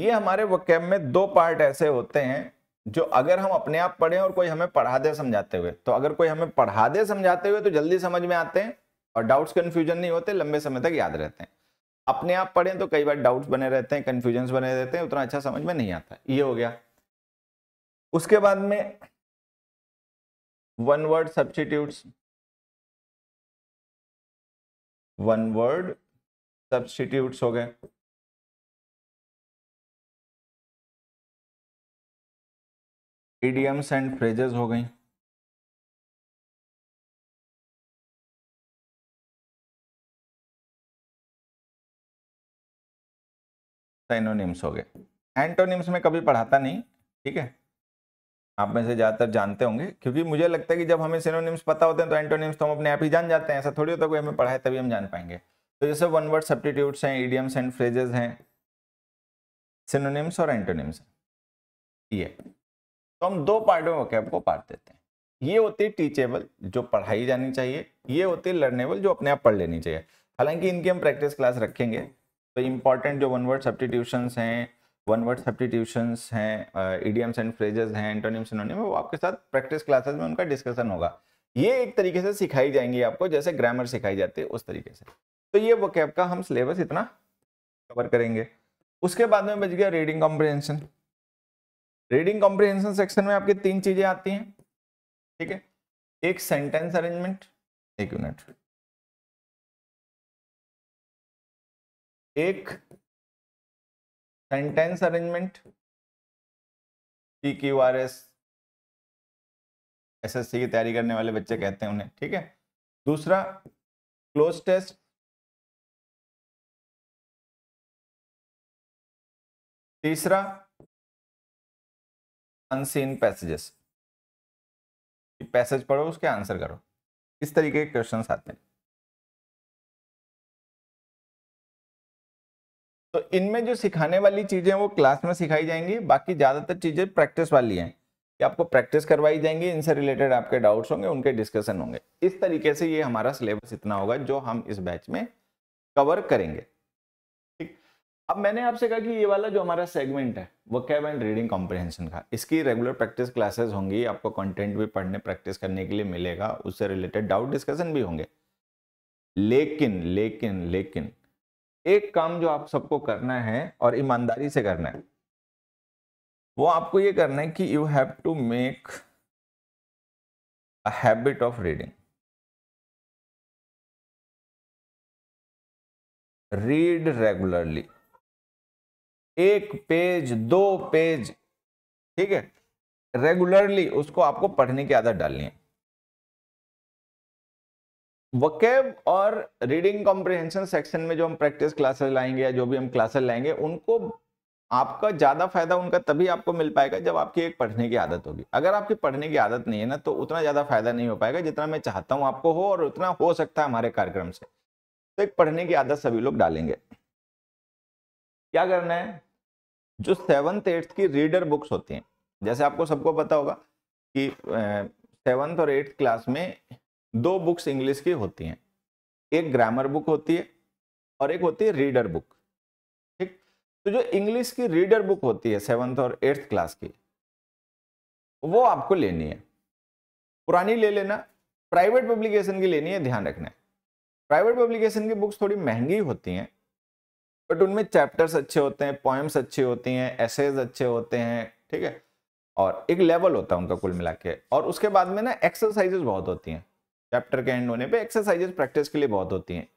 ये हमारे वकैब में दो पार्ट ऐसे होते हैं जो अगर हम अपने आप पढ़ें और कोई हमें पढ़ा दे समझाते हुए तो अगर कोई हमें पढ़ा दे समझाते हुए तो जल्दी समझ में आते हैं और डाउट्स कन्फ्यूजन नहीं होते लंबे समय तक याद रहते हैं अपने आप पढ़ें तो कई बार डाउट्स बने रहते हैं कन्फ्यूजन बने रहते हैं उतना अच्छा समझ में नहीं आता ये हो गया उसके बाद में one word substitutes one word substitutes हो गए ईडीएम्स एंड फ्रेजेस हो गई साइनोनिम्स हो गए एंटोनिम्स में कभी पढ़ाता नहीं ठीक है आप में से ज़्यादातर जानते होंगे क्योंकि मुझे लगता है कि जब हमें सिनोनिम्स पता होते हैं तो एंटोनिम्स तो हम अपने आप ही जान जाते हैं ऐसा थोड़ी होता है कोई हमें पढ़ाए तभी हम जान पाएंगे तो जैसे वन वर्ड सब्टीट्यूट्स हैं ईडियम्स एंड फ्रेजेस हैं सिनोनिम्स और एंटोनिम्स ये तो हम दो पार्टों में वोकैब को बांट देते हैं ये होती है टीचेबल जो पढ़ाई जानी चाहिए ये होती है लर्नेबल जो अपने आप पढ़ लेनी चाहिए हालांकि इनकी हम प्रैक्टिस क्लास रखेंगे तो इंपॉर्टेंट जो वन वर्ड सब्सटीट्यूशंस हैं वन वर्ड सब्सटीट्यूशंस हैं ईडियम्स एंड फ्रेजेस हैं एंटोनियम्स एंड वो आपके साथ प्रैक्टिस क्लासेज में उनका डिस्कशन होगा ये एक तरीके से सिखाई जाएंगी आपको जैसे ग्रामर सिखाई जाती है उस तरीके से तो ये वोकैब का हम सिलेबस इतना कवर करेंगे उसके बाद में बच गया reading comprehension reading comprehension section में आपके तीन चीजें आती हैं ठीक है एक सेंटेंस अरेंजमेंट एक यूनिट एक sentence arrangement P Q R S S S C की तैयारी करने वाले बच्चे कहते हैं उन्हें ठीक है दूसरा क्लोज टेस्ट तीसरा अनसीन पैसेजेस पैसेज पढ़ो उसके आंसर करो इस तरीके के क्वेश्चन आते हैं तो इनमें जो सिखाने वाली चीज़ें वो क्लास में सिखाई जाएंगी बाकी ज़्यादातर चीज़ें प्रैक्टिस वाली हैं कि आपको प्रैक्टिस करवाई जाएंगी इनसे रिलेटेड आपके डाउट्स होंगे उनके डिस्कशन होंगे इस तरीके से ये हमारा सिलेबस इतना होगा जो हम इस बैच में कवर करेंगे अब मैंने आपसे कहा कि ये वाला जो हमारा सेगमेंट है वो कैब एंड रीडिंग कॉम्प्रिहेंशन का इसकी रेगुलर प्रैक्टिस क्लासेस होंगी आपको कंटेंट भी पढ़ने प्रैक्टिस करने के लिए मिलेगा उससे रिलेटेड डाउट डिस्कशन भी होंगे लेकिन लेकिन लेकिन एक काम जो आप सबको करना है और ईमानदारी से करना है वो आपको ये करना है कि you have to make a habit of reading read regularly एक पेज दो पेज ठीक है रेगुलरली उसको आपको पढ़ने की आदत डालनी है वकेब और रीडिंग कॉम्प्रिहेंशन सेक्शन में जो हम प्रैक्टिस क्लासेस लाएंगे या जो भी हम क्लासेस लाएंगे उनको आपका ज्यादा फायदा उनका तभी आपको मिल पाएगा जब आपकी एक पढ़ने की आदत होगी अगर आपकी पढ़ने की आदत नहीं है ना तो उतना ज्यादा फायदा नहीं हो पाएगा जितना मैं चाहता हूं आपको हो और उतना हो सकता है हमारे कार्यक्रम से तो एक पढ़ने की आदत सभी लोग डालेंगे क्या करना है जो सेवंथ एट्थ की रीडर बुक्स होती हैं जैसे आपको सबको पता होगा कि सेवंथ और एट्थ क्लास में दो बुक्स इंग्लिश की होती हैं एक ग्रामर बुक होती है और एक होती है रीडर बुक ठीक तो जो इंग्लिश की रीडर बुक होती है सेवंथ और एट्थ क्लास की वो आपको लेनी है पुरानी ले लेना प्राइवेट पब्लिकेशन की लेनी है ध्यान रखना है प्राइवेट पब्लिकेशन की बुक्स थोड़ी महंगी होती हैं बट उनमें चैप्टर्स अच्छे होते हैं पोएम्स अच्छी होती हैं एसेज अच्छे होते हैं ठीक है और एक लेवल होता है उनका कुल मिला के और उसके बाद में ना एक्सरसाइजेज बहुत होती हैं चैप्टर के एंड होने पे एक्सरसाइजेज प्रैक्टिस के लिए बहुत होती हैं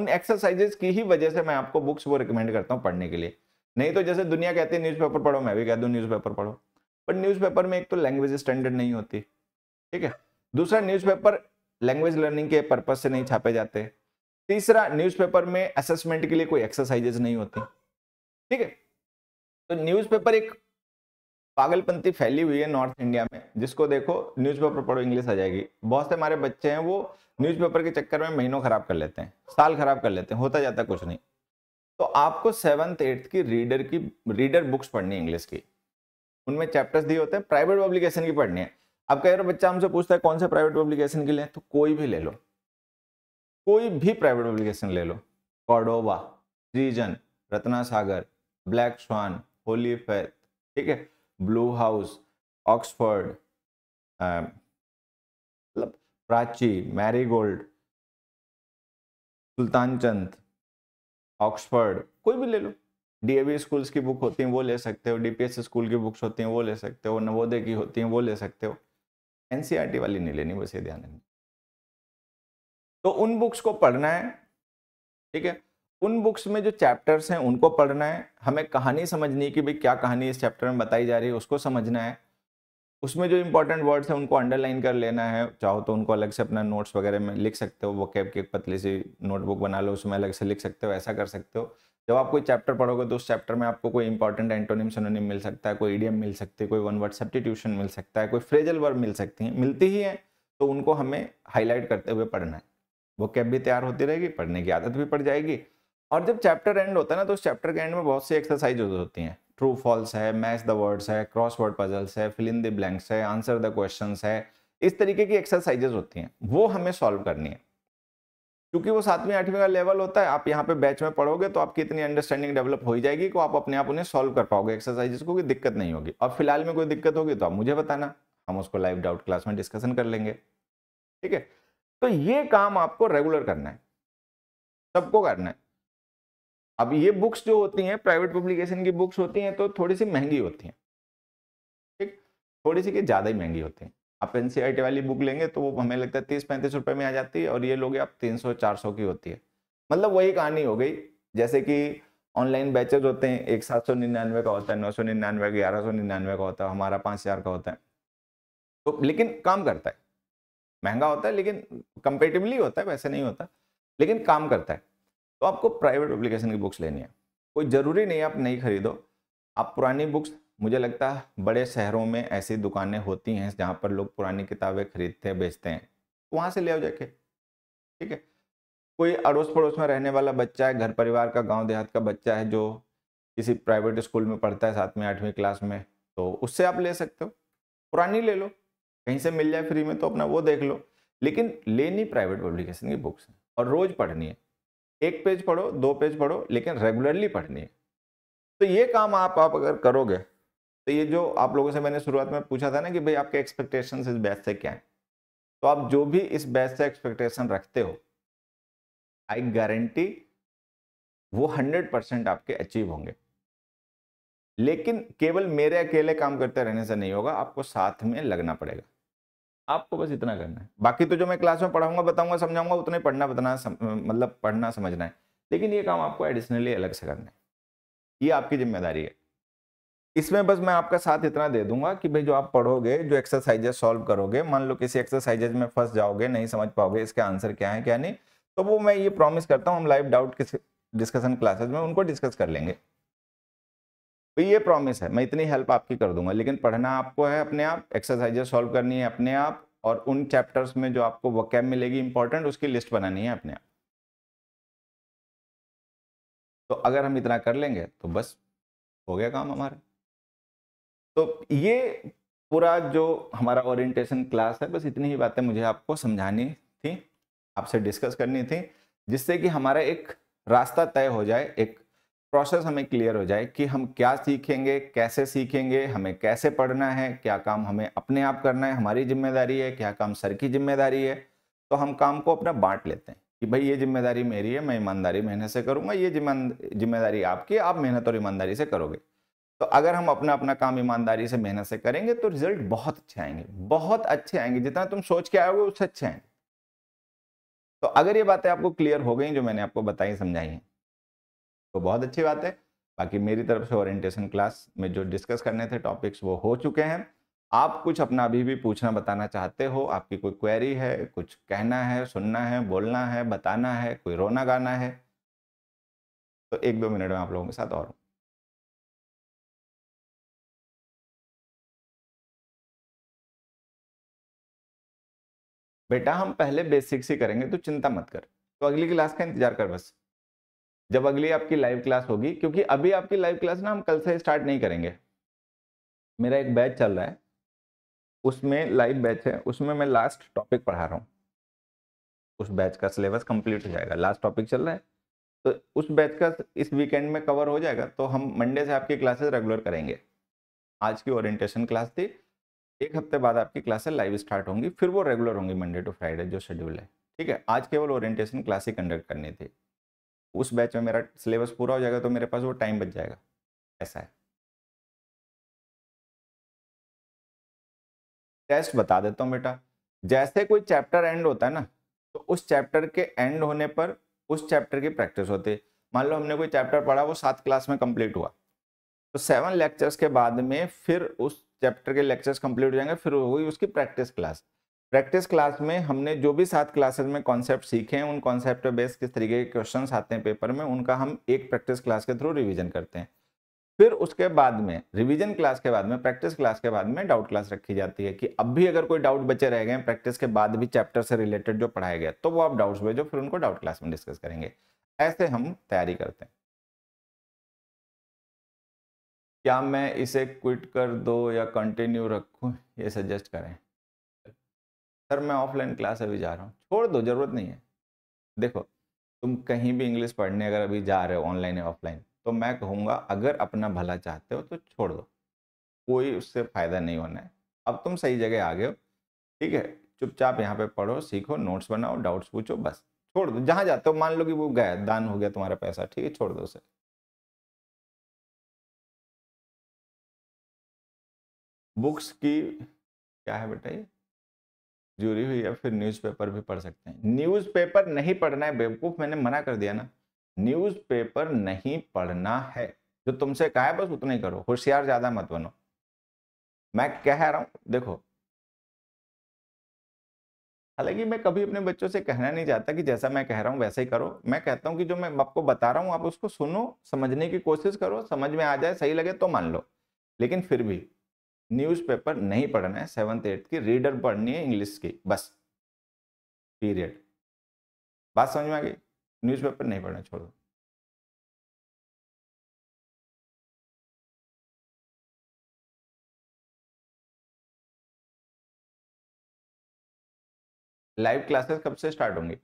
उन एक्सरसाइजेज की ही वजह से मैं आपको बुक्स वो रिकमेंड करता हूँ पढ़ने के लिए नहीं तो जैसे दुनिया कहती है न्यूज़पेपर पढ़ो मैं भी कह दूँ न्यूज़पेपर पढ़ो बट न्यूज़पेपर में एक तो लैंग्वेज स्टैंडर्ड नहीं होती ठीक है दूसरा न्यूज़पेपर लैंग्वेज लर्निंग के पर्पज से नहीं छापे जाते तीसरा न्यूज़पेपर में असेसमेंट के लिए कोई एक्सरसाइजेज नहीं होती ठीक है तो न्यूज़पेपर एक पागलपंती फैली हुई है नॉर्थ इंडिया में जिसको देखो न्यूज़पेपर पढ़ो इंग्लिश आ जाएगी बहुत से हमारे बच्चे हैं वो न्यूज़पेपर के चक्कर में महीनों खराब कर लेते हैं साल खराब कर लेते हैं होता जाता कुछ नहीं तो आपको सेवन्थ एट्थ की रीडर की रीडर बुक्स पढ़नी है इंग्लिश की उनमें चैप्टर्स दिए होते हैं प्राइवेट पब्लिकेशन की पढ़नी है अब कह रहे हो बच्चा हमसे पूछता है कौन से प्राइवेट पब्लिकेशन की लें तो कोई भी ले लो कोई भी प्राइवेट पब्लिकेशन ले लो कॉडोबा रीजन Ratna Sagar Black Swan Holy Faith ठीक है ब्लू हाउस ऑक्सफर्ड मतलब प्राची मैरीगोल्ड सुल्तान चंद ऑक्सफर्ड कोई भी ले लो डीएवी स्कूल्स की बुक होती हैं वो ले सकते हो डीपीएस स्कूल की बुक्स होती हैं वो ले सकते हो नवोदय की होती हैं वो ले सकते हो एनसीईआरटी e वाली नहीं लेनी बस ये ध्यान रखना तो उन बुक्स को पढ़ना है ठीक है उन बुक्स में जो चैप्टर्स हैं उनको पढ़ना है हमें कहानी समझनी कि भाई क्या कहानी इस चैप्टर में बताई जा रही है उसको समझना है उसमें जो इंपॉर्टेंट वर्ड्स हैं उनको अंडरलाइन कर लेना है चाहो तो उनको अलग से अपना नोट्स वगैरह में लिख सकते हो वो कैब की एक पतली सी नोटबुक बना लो उसमें अलग से लिख सकते हो ऐसा कर सकते हो जब आप कोई चैप्टर पढ़ोगे तो उस चैप्टर में आपको कोई इंपॉर्टेंट एंटोनिम सोनोनिम मिल सकता है कोई ईडीएम मिल सकती है कोई वन वर्ड सब्टीट्यूशन मिल सकता है कोई फ्रेजल वर्ड मिल सकती है मिलती ही है तो उनको हमें हाईलाइट करते हुए पढ़ना है वो कैब भी तैयार होती रहेगी पढ़ने की आदत भी पड़ जाएगी और जब चैप्टर एंड होता है ना तो उस चैप्टर के एंड में बहुत सी एक्सरसाइज होती हैं ट्रू फॉल्स है मैच द वर्ड्स है क्रॉस वर्ड पजल्स है फिल इन द ब्लैंक्स है आंसर द क्वेश्चन है इस तरीके की एक्सरसाइजेज होती हैं वो हमें सॉल्व करनी है क्योंकि वो सातवीं आठवीं का लेवल होता है आप यहाँ पे बैच में पढ़ोगे तो आपकी इतनी अंडरस्टैंडिंग डेवलप हो जाएगी कि आप अपने आप उन्हें सॉल्व कर पाओगे एक्सरसाइजेस को कोई दिक्कत नहीं होगी और फिलहाल में कोई दिक्कत होगी तो आप मुझे बताना हम उसको लाइव डाउट क्लास में डिस्कशन कर लेंगे ठीक है तो ये काम आपको रेगुलर करना है सबको करना है अब ये बुक्स जो होती हैं प्राइवेट पब्लिकेशन की बुक्स होती हैं तो थोड़ी सी महंगी होती हैं ठीक थोड़ी सी ज़्यादा ही महंगी होती हैं आप एन वाली बुक लेंगे तो वो हमें लगता है तीस पैंतीस रुपये में आ जाती है और ये लोगे आप तीन सौ चार सौ की होती है मतलब वही कहानी हो गई जैसे कि ऑनलाइन बैचेज होते हैं एक सात सौ निन्यानवे का होता है नौ सौ निन्यानवे ग्यारह सौ निन्यानवे का होता है हमारा पाँच हज़ार का होता है तो लेकिन काम करता है महंगा होता है लेकिन कंपेटिवली होता है वैसे नहीं होता लेकिन काम करता है तो आपको प्राइवेट पब्लिकेशन की बुक्स लेनी है कोई ज़रूरी नहीं आप नहीं खरीदो आप पुरानी बुक्स मुझे लगता है बड़े शहरों में ऐसी दुकानें होती हैं जहाँ पर लोग पुरानी किताबें खरीदते हैं बेचते हैं वहाँ से ले आओ जाके ठीक है कोई अड़ोस पड़ोस में रहने वाला बच्चा है घर परिवार का गांव देहात का बच्चा है जो किसी प्राइवेट स्कूल में पढ़ता है सातवीं आठवीं क्लास में तो उससे आप ले सकते हो पुरानी ले लो कहीं से मिल जाए फ्री में तो अपना वो देख लो लेकिन लेनी प्राइवेट पब्लिकेशन की बुक्स हैं और रोज़ पढ़नी है एक पेज पढ़ो दो पेज पढ़ो लेकिन रेगुलरली पढ़नी है तो ये काम आप आप अगर करोगे तो ये जो आप लोगों से मैंने शुरुआत में पूछा था ना कि भाई आपके एक्सपेक्टेशन इस बैच से क्या है तो आप जो भी इस बैच से एक्सपेक्टेशन रखते हो आई गारंटी वो हंड्रेड परसेंट आपके अचीव होंगे लेकिन केवल मेरे अकेले काम करते रहने से नहीं होगा आपको साथ में लगना पड़ेगा आपको बस इतना करना है बाकी तो जो मैं क्लास में पढ़ाऊंगा बताऊंगा समझाऊंगा उतना ही पढ़ना बताना मतलब पढ़ना समझना है लेकिन ये काम आपको एडिशनली अलग से करना है ये आपकी जिम्मेदारी है इसमें बस मैं आपका साथ इतना दे दूंगा कि भाई जो आप पढ़ोगे जो एक्सरसाइजेस सॉल्व करोगे मान लो किसी एक्सरसाइजेज में फंस जाओगे नहीं समझ पाओगे इसका आंसर क्या है क्या नहीं तो वो मैं ये प्रॉमिस करता हूँ हम लाइव डाउट किसी डिस्कशन क्लासेज में उनको डिस्कस कर लेंगे तो ये प्रॉमिस है मैं इतनी हेल्प आपकी कर दूंगा लेकिन पढ़ना आपको है अपने आप एक्सरसाइजेस सॉल्व करनी है अपने आप और उन चैप्टर्स में जो आपको वकैब मिलेगी इंपॉर्टेंट उसकी लिस्ट बनानी है अपने आप तो अगर हम इतना कर लेंगे तो बस हो गया काम हमारा तो ये पूरा जो हमारा ओरिएंटेशन क्लास है बस इतनी ही बातें मुझे आपको समझानी थी आपसे डिस्कस करनी थी जिससे कि हमारा एक रास्ता तय हो जाए एक प्रोसेस हमें क्लियर हो जाए कि हम क्या सीखेंगे कैसे सीखेंगे हमें कैसे पढ़ना है क्या काम हमें अपने आप करना है हमारी जिम्मेदारी है क्या काम सर की जिम्मेदारी है तो हम काम को अपना बांट लेते हैं कि भाई ये जिम्मेदारी मेरी है मैं ईमानदारी मेहनत से करूँगा ये जिम्मेदारी आपकी आप मेहनत और ईमानदारी से करोगे तो अगर हम अपना अपना काम ईमानदारी से मेहनत से करेंगे तो रिजल्ट बहुत अच्छे आएंगे बहुत अच्छे आएंगे जितना तुम सोच के आओगे उससे अच्छे आएंगे तो अगर ये बातें आपको क्लियर हो गई जो मैंने आपको बताई समझाई हैं तो बहुत अच्छी बात है बाकी मेरी तरफ से ओरिएंटेशन क्लास में जो डिस्कस करने थे टॉपिक्स वो हो चुके हैं आप कुछ अपना अभी भी पूछना बताना चाहते हो आपकी कोई क्वेरी है कुछ कहना है सुनना है बोलना है बताना है कोई रोना गाना है तो एक दो मिनट में आप लोगों के साथ और बेटा हम पहले बेसिक्स ही करेंगे तो चिंता मत कर तो अगली क्लास का इंतजार कर बस जब अगली आपकी लाइव क्लास होगी क्योंकि अभी आपकी लाइव क्लास ना हम कल से स्टार्ट नहीं करेंगे मेरा एक बैच चल रहा है उसमें लाइव बैच है उसमें मैं लास्ट टॉपिक पढ़ा रहा हूँ उस बैच का सिलेबस कंप्लीट हो जाएगा लास्ट टॉपिक चल रहा है तो उस बैच का इस वीकेंड में कवर हो जाएगा तो हम मंडे से आपकी क्लासेस रेगुलर करेंगे आज की ओरिएंटेशन क्लास थी एक हफ्ते बाद आपकी क्लासेस लाइव स्टार्ट होंगी फिर वो रेगुलर होंगी मंडे टू फ्राइडे जो शेड्यूल है ठीक है आज केवल ओरिएंटेशन क्लास ही कंडक्ट करनी थी उस बैच में मेरा सिलेबस पूरा हो जाएगा तो मेरे पास वो टाइम बच जाएगा ऐसा है टेस्ट बता देता हूँ बेटा जैसे कोई चैप्टर एंड होता है ना तो उस चैप्टर के एंड होने पर उस चैप्टर की प्रैक्टिस होती है मान लो हमने कोई चैप्टर पढ़ा वो सात क्लास में कंप्लीट हुआ तो सेवन लेक्चर्स के बाद में फिर उस चैप्टर के लेक्चर्स कंप्लीट हो जाएंगे फिर होगी उसकी प्रैक्टिस क्लास प्रैक्टिस क्लास में हमने जो भी सात क्लासेस में कॉन्सेप्ट सीखे हैं उन कॉन्सेप्ट बेस किस तरीके के क्वेश्चन आते हैं पेपर में उनका हम एक प्रैक्टिस क्लास के थ्रू रिविजन करते हैं फिर उसके बाद में रिवीजन क्लास के बाद में प्रैक्टिस क्लास के बाद में डाउट क्लास रखी जाती है कि अब भी अगर कोई डाउट बचे रह गए प्रैक्टिस के बाद भी चैप्टर से रिलेटेड जो पढ़ाया गया तो वो आप डाउट्स भेजो फिर उनको डाउट क्लास में डिस्कस करेंगे ऐसे हम तैयारी करते हैं क्या मैं इसे क्विट कर दो या कंटिन्यू रखूं ये सजेस्ट करें सर मैं ऑफलाइन क्लास अभी जा रहा हूँ छोड़ दो ज़रूरत नहीं है देखो तुम कहीं भी इंग्लिश पढ़ने अगर अभी जा रहे हो ऑनलाइन या ऑफलाइन तो मैं कहूँगा अगर अपना भला चाहते हो तो छोड़ दो कोई उससे फ़ायदा नहीं होना है अब तुम सही जगह आ गए हो ठीक है चुपचाप यहाँ पे पढ़ो सीखो नोट्स बनाओ डाउट्स पूछो बस छोड़ दो जहाँ जाते हो मान लो कि वो गए दान हो गया तुम्हारा पैसा ठीक है छोड़ दो उसे बुक्स की क्या है बेटा ये जुड़ी हुई है फिर न्यूज़पेपर भी पढ़ सकते हैं न्यूज़पेपर नहीं पढ़ना है बेवकूफ़ मैंने मना कर दिया ना न्यूज़पेपर नहीं पढ़ना है जो तुमसे कहा है बस उतना ही करो होशियार ज़्यादा मत बनो मैं कह रहा हूँ देखो हालांकि मैं कभी अपने बच्चों से कहना नहीं चाहता कि जैसा मैं कह रहा हूँ वैसे ही करो मैं कहता हूँ कि जो मैं आपको बता रहा हूँ आप उसको सुनो समझने की कोशिश करो समझ में आ जाए सही लगे तो मान लो लेकिन फिर भी न्यूज़पेपर नहीं पढ़ना है सेवन्थ एट्थ की रीडर पढ़नी है इंग्लिश की बस पीरियड बात समझ में आ गई न्यूज़पेपर नहीं पढ़ना छोड़ो लाइव क्लासेस कब से स्टार्ट होंगी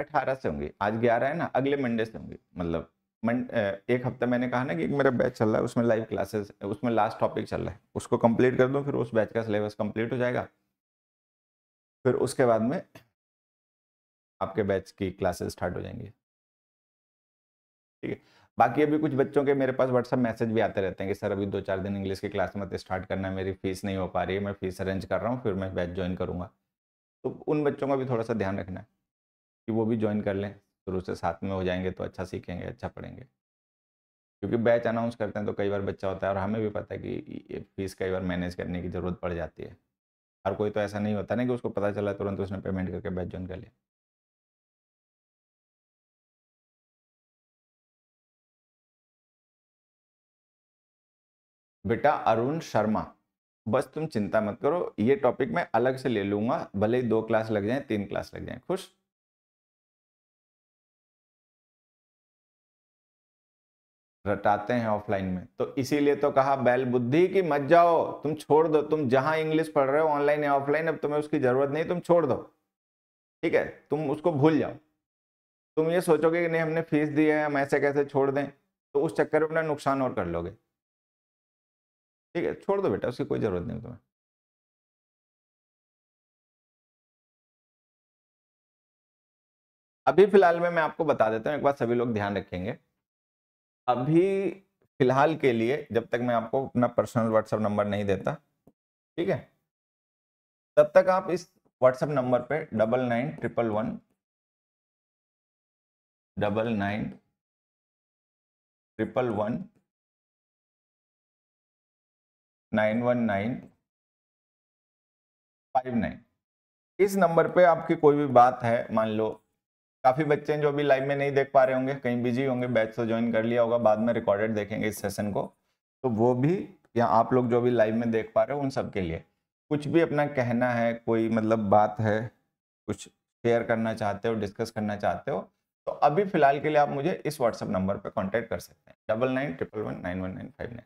अठारह से होंगी आज ग्यारह है ना अगले मंडे से होंगी मतलब एक हफ्ता मैंने कहा ना कि मेरा बैच चल रहा है उसमें लाइव क्लासेस उसमें लास्ट टॉपिक चल रहा है उसको कंप्लीट कर दूँ फिर उस बैच का सिलेबस कंप्लीट हो जाएगा फिर उसके बाद में आपके बैच की क्लासेस स्टार्ट हो जाएंगी ठीक है बाकी अभी कुछ बच्चों के मेरे पास व्हाट्सअप मैसेज भी आते रहते हैं कि सर अभी दो चार दिन इंग्लिश की क्लास मत स्टार्ट करना है मेरी फीस नहीं हो पा रही है मैं फीस अरेंज कर रहा हूँ फिर मैं बैच ज्वाइन करूँगा तो उन बच्चों का भी थोड़ा सा ध्यान रखना है कि वो भी ज्वाइन कर लें शुरू तो से साथ में हो जाएंगे तो अच्छा सीखेंगे अच्छा पढ़ेंगे क्योंकि बैच अनाउंस करते हैं तो कई बार बच्चा होता है और हमें भी पता है कि फीस कई बार मैनेज करने की ज़रूरत पड़ जाती है हर कोई तो ऐसा नहीं होता ना कि उसको पता चला तुरंत उसने पेमेंट करके बैच ज्वाइन कर लिया बेटा अरुण शर्मा बस तुम चिंता मत करो ये टॉपिक मैं अलग से ले लूँगा भले ही दो क्लास लग जाए तीन क्लास लग जाए खुश रटाते हैं ऑफलाइन में तो इसीलिए तो कहा बैल बुद्धि की मत जाओ तुम छोड़ दो तुम जहां इंग्लिश पढ़ रहे हो ऑनलाइन या ऑफलाइन अब तुम्हें उसकी जरूरत नहीं तुम छोड़ दो ठीक है तुम उसको भूल जाओ तुम ये सोचोगे कि नहीं हमने फीस दी है हम ऐसे कैसे छोड़ दें तो उस चक्कर में अपना नुकसान और कर लोगे ठीक है छोड़ दो बेटा उसकी कोई ज़रूरत नहीं तुम्हें अभी फिलहाल में मैं आपको बता देता हूँ एक बार सभी लोग ध्यान रखेंगे अभी फिलहाल के लिए जब तक मैं आपको अपना पर्सनल व्हाट्सएप नंबर नहीं देता ठीक है तब तक आप इस व्हाट्सएप नंबर पे double nine triple one double nine triple one nine one nine five nine इस नंबर पे आपकी कोई भी बात है मान लो काफी बच्चे हैं जो अभी लाइव में नहीं देख पा रहे होंगे कहीं बिजी होंगे बैच से तो ज्वाइन कर लिया होगा बाद में रिकॉर्डेड देखेंगे इस सेशन को तो वो भी या आप लोग जो भी लाइव में देख पा रहे हो उन सब के लिए कुछ भी अपना कहना है कोई मतलब बात है कुछ शेयर करना चाहते हो डिस्कस करना चाहते हो तो अभी फिलहाल के लिए आप मुझे इस व्हाट्सअप नंबर पर कॉन्टैक्ट कर सकते हैं double nine triple one nine one nine five nine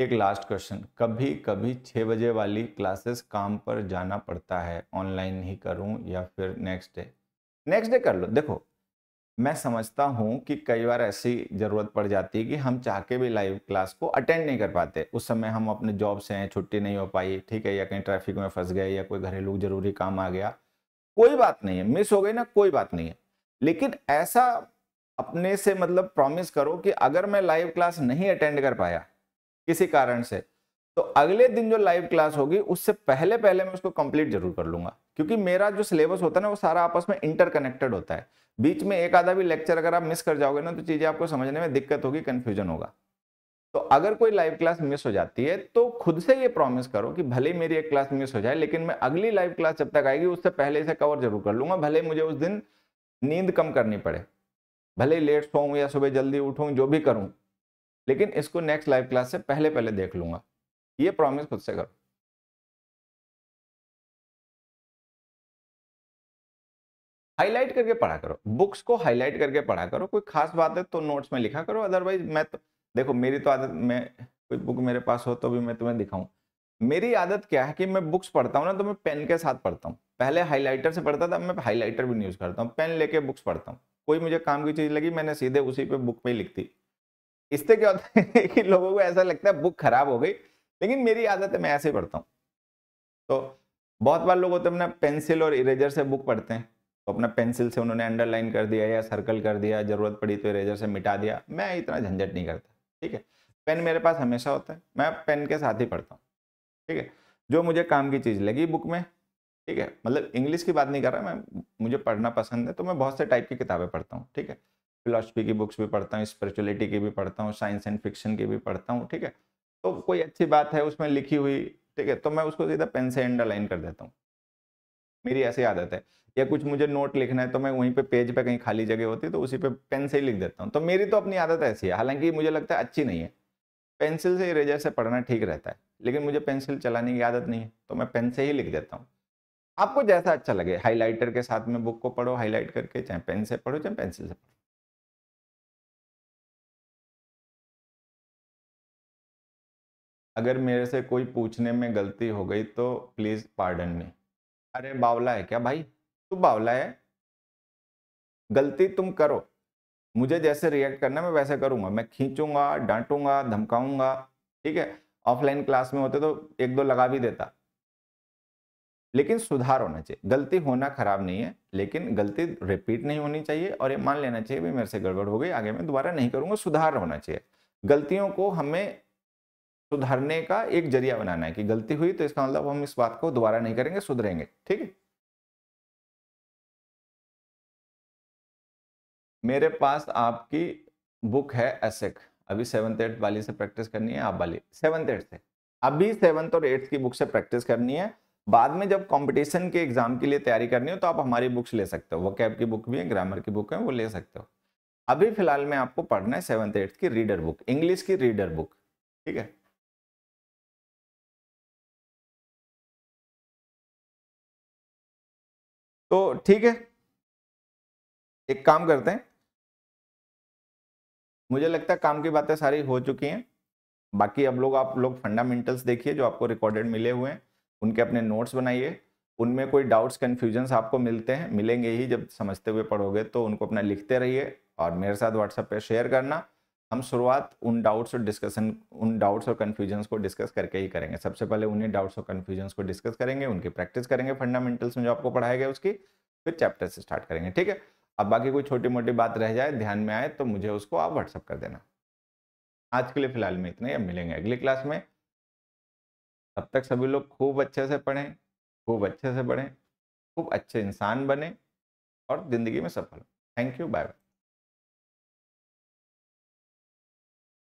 एक लास्ट क्वेश्चन कभी कभी छः बजे वाली क्लासेस काम पर जाना पड़ता है ऑनलाइन ही करूं या फिर नेक्स्ट डे नेक्स्ट डे कर लो देखो मैं समझता हूं कि कई बार ऐसी ज़रूरत पड़ जाती है कि हम चाह के भी लाइव क्लास को अटेंड नहीं कर पाते उस समय हम अपने जॉब से हैं छुट्टी नहीं हो पाई ठीक है या कहीं ट्रैफिक में फंस गए या कोई घरेलू जरूरी काम आ गया कोई बात नहीं है मिस हो गई ना कोई बात नहीं है लेकिन ऐसा अपने से मतलब प्रॉमिस करो कि अगर मैं लाइव क्लास नहीं अटेंड कर पाया किसी कारण से तो अगले दिन जो लाइव क्लास होगी उससे पहले पहले मैं उसको कंप्लीट जरूर कर लूंगा क्योंकि मेरा जो सिलेबस होता है ना वो सारा आपस में इंटरकनेक्टेड होता है बीच में एक आधा भी लेक्चर अगर आप मिस कर जाओगे ना तो चीजें आपको समझने में दिक्कत होगी कन्फ्यूजन होगा तो अगर कोई लाइव क्लास मिस हो जाती है तो खुद से ये प्रॉमिस करो कि भले ही मेरी एक क्लास मिस हो जाए लेकिन मैं अगली लाइव क्लास जब तक आएगी उससे पहले से कवर जरूर कर लूंगा भले मुझे उस दिन नींद कम करनी पड़े भले लेट सोऊं या सुबह जल्दी उठूं जो भी करूं लेकिन इसको नेक्स्ट लाइव क्लास से पहले पहले देख लूंगा ये प्रॉमिस खुद से करो हाईलाइट करके पढ़ा करो बुक्स को हाईलाइट करके पढ़ा करो कोई खास बात है तो नोट्स में लिखा करो अदरवाइज मैं तो देखो मेरी तो आदत मैं कोई बुक मेरे पास हो तो भी मैं तुम्हें दिखाऊं मेरी आदत क्या है कि मैं बुक्स पढ़ता हूँ ना तो मैं पेन के साथ पढ़ता हूँ पहले हाईलाइटर से पढ़ता था मैं हाईलाइटर भी यूज़ करता हूँ पेन लेके बुक्स पढ़ता हूँ कोई मुझे काम की चीज़ लगी मैंने सीधे उसी पे बुक पे लिखती इससे क्या होता है कि लोगों को ऐसा लगता है बुक खराब हो गई लेकिन मेरी आदत है मैं ऐसे ही पढ़ता हूँ तो बहुत बार लोग होते हैं अपना पेंसिल और इरेजर से बुक पढ़ते हैं तो अपना पेंसिल से उन्होंने अंडरलाइन कर दिया या सर्कल कर दिया जरूरत पड़ी तो इरेजर से मिटा दिया मैं इतना झंझट नहीं करता ठीक है पेन मेरे पास हमेशा होता है मैं पेन के साथ ही पढ़ता हूँ ठीक है जो मुझे काम की चीज़ लगी बुक में ठीक है मतलब इंग्लिश की बात नहीं कर रहा मैं मुझे पढ़ना पसंद है तो मैं बहुत से टाइप की किताबें पढ़ता हूँ ठीक है फिलोसफी की बुक्स भी पढ़ता हूँ स्पिरिचुअलिटी की भी पढ़ता हूँ साइंस एंड फिक्शन की भी पढ़ता हूँ ठीक है तो कोई अच्छी बात है उसमें लिखी हुई ठीक है तो मैं उसको सीधा पेन से अंडरलाइन कर देता हूँ मेरी ऐसी आदत है या कुछ मुझे नोट लिखना है तो मैं वहीं पे पेज पे कहीं खाली जगह होती है तो उसी पे पेन से ही लिख देता हूँ तो मेरी तो अपनी आदत ऐसी है हालांकि मुझे लगता है अच्छी नहीं है पेंसिल से इरेजर से पढ़ना ठीक रहता है लेकिन मुझे पेंसिल चलाने की आदत नहीं है तो मैं पेन से ही लिख देता हूँ आपको जैसा अच्छा लगे हाईलाइटर के साथ में बुक को पढ़ो हाईलाइट करके चाहे पेन से पढ़ो चाहे पेंसिल से पढ़ो अगर मेरे से कोई पूछने में गलती हो गई तो प्लीज़ पार्डन मी अरे बावला है क्या भाई तू बावला है गलती तुम करो मुझे जैसे रिएक्ट करना मैं वैसे करूँगा मैं खींचूंगा डांटूंगा धमकाऊंगा ठीक है ऑफलाइन क्लास में होते तो एक दो लगा भी देता लेकिन सुधार होना चाहिए गलती होना खराब नहीं है लेकिन गलती रिपीट नहीं होनी चाहिए और ये मान लेना चाहिए भी मेरे से गड़बड़ हो गई आगे मैं दोबारा नहीं करूँगा सुधार होना चाहिए गलतियों को हमें सुधारने का एक जरिया बनाना है कि गलती हुई तो इसका मतलब हम इस बात को दोबारा नहीं करेंगे सुधरेंगे ठीक है मेरे पास आपकी बुक है एसेक अभी सेवंथ एट्थ वाली से प्रैक्टिस करनी है आप वाली सेवंथ एट्थ से अभी सेवंथ और एट्थ की बुक से प्रैक्टिस करनी है बाद में जब कंपटीशन के एग्जाम के लिए तैयारी करनी हो तो आप हमारी बुक्स ले सकते हो वो कैब की बुक भी है ग्रामर की बुक है वो ले सकते हो अभी फिलहाल में आपको पढ़ना है सेवंथ एट्थ की रीडर बुक इंग्लिश की रीडर बुक ठीक है तो ठीक है एक काम करते हैं मुझे लगता है काम की बातें सारी हो चुकी हैं बाकी अब लोग आप लोग फंडामेंटल्स देखिए जो आपको रिकॉर्डेड मिले हुए हैं उनके अपने नोट्स बनाइए उनमें कोई डाउट्स कन्फ्यूजन्स आपको मिलते हैं मिलेंगे ही जब समझते हुए पढ़ोगे तो उनको अपना लिखते रहिए और मेरे साथ व्हाट्सएप पे शेयर करना हम शुरुआत उन डाउट्स और डिस्कशन उन डाउट्स और कन्फ्यूजन्स को डिस्कस करके ही करेंगे सबसे पहले उन्हीं डाउट्स और कन्फ्यूजन्स को डिस्कस करेंगे उनकी प्रैक्टिस करेंगे फंडामेंटल्स में जो आपको पढ़ाया गया उसकी फिर चैप्टर से स्टार्ट करेंगे ठीक है अब बाकी कोई छोटी मोटी बात रह जाए ध्यान में आए तो मुझे उसको आप व्हाट्सअप कर देना आज के लिए फिलहाल में इतना ही अब मिलेंगे अगली क्लास में तब तक सभी लोग खूब अच्छे से पढ़ें खूब अच्छे से पढ़ें खूब अच्छे इंसान बने और ज़िंदगी में सफल थैंक यू बाय बाय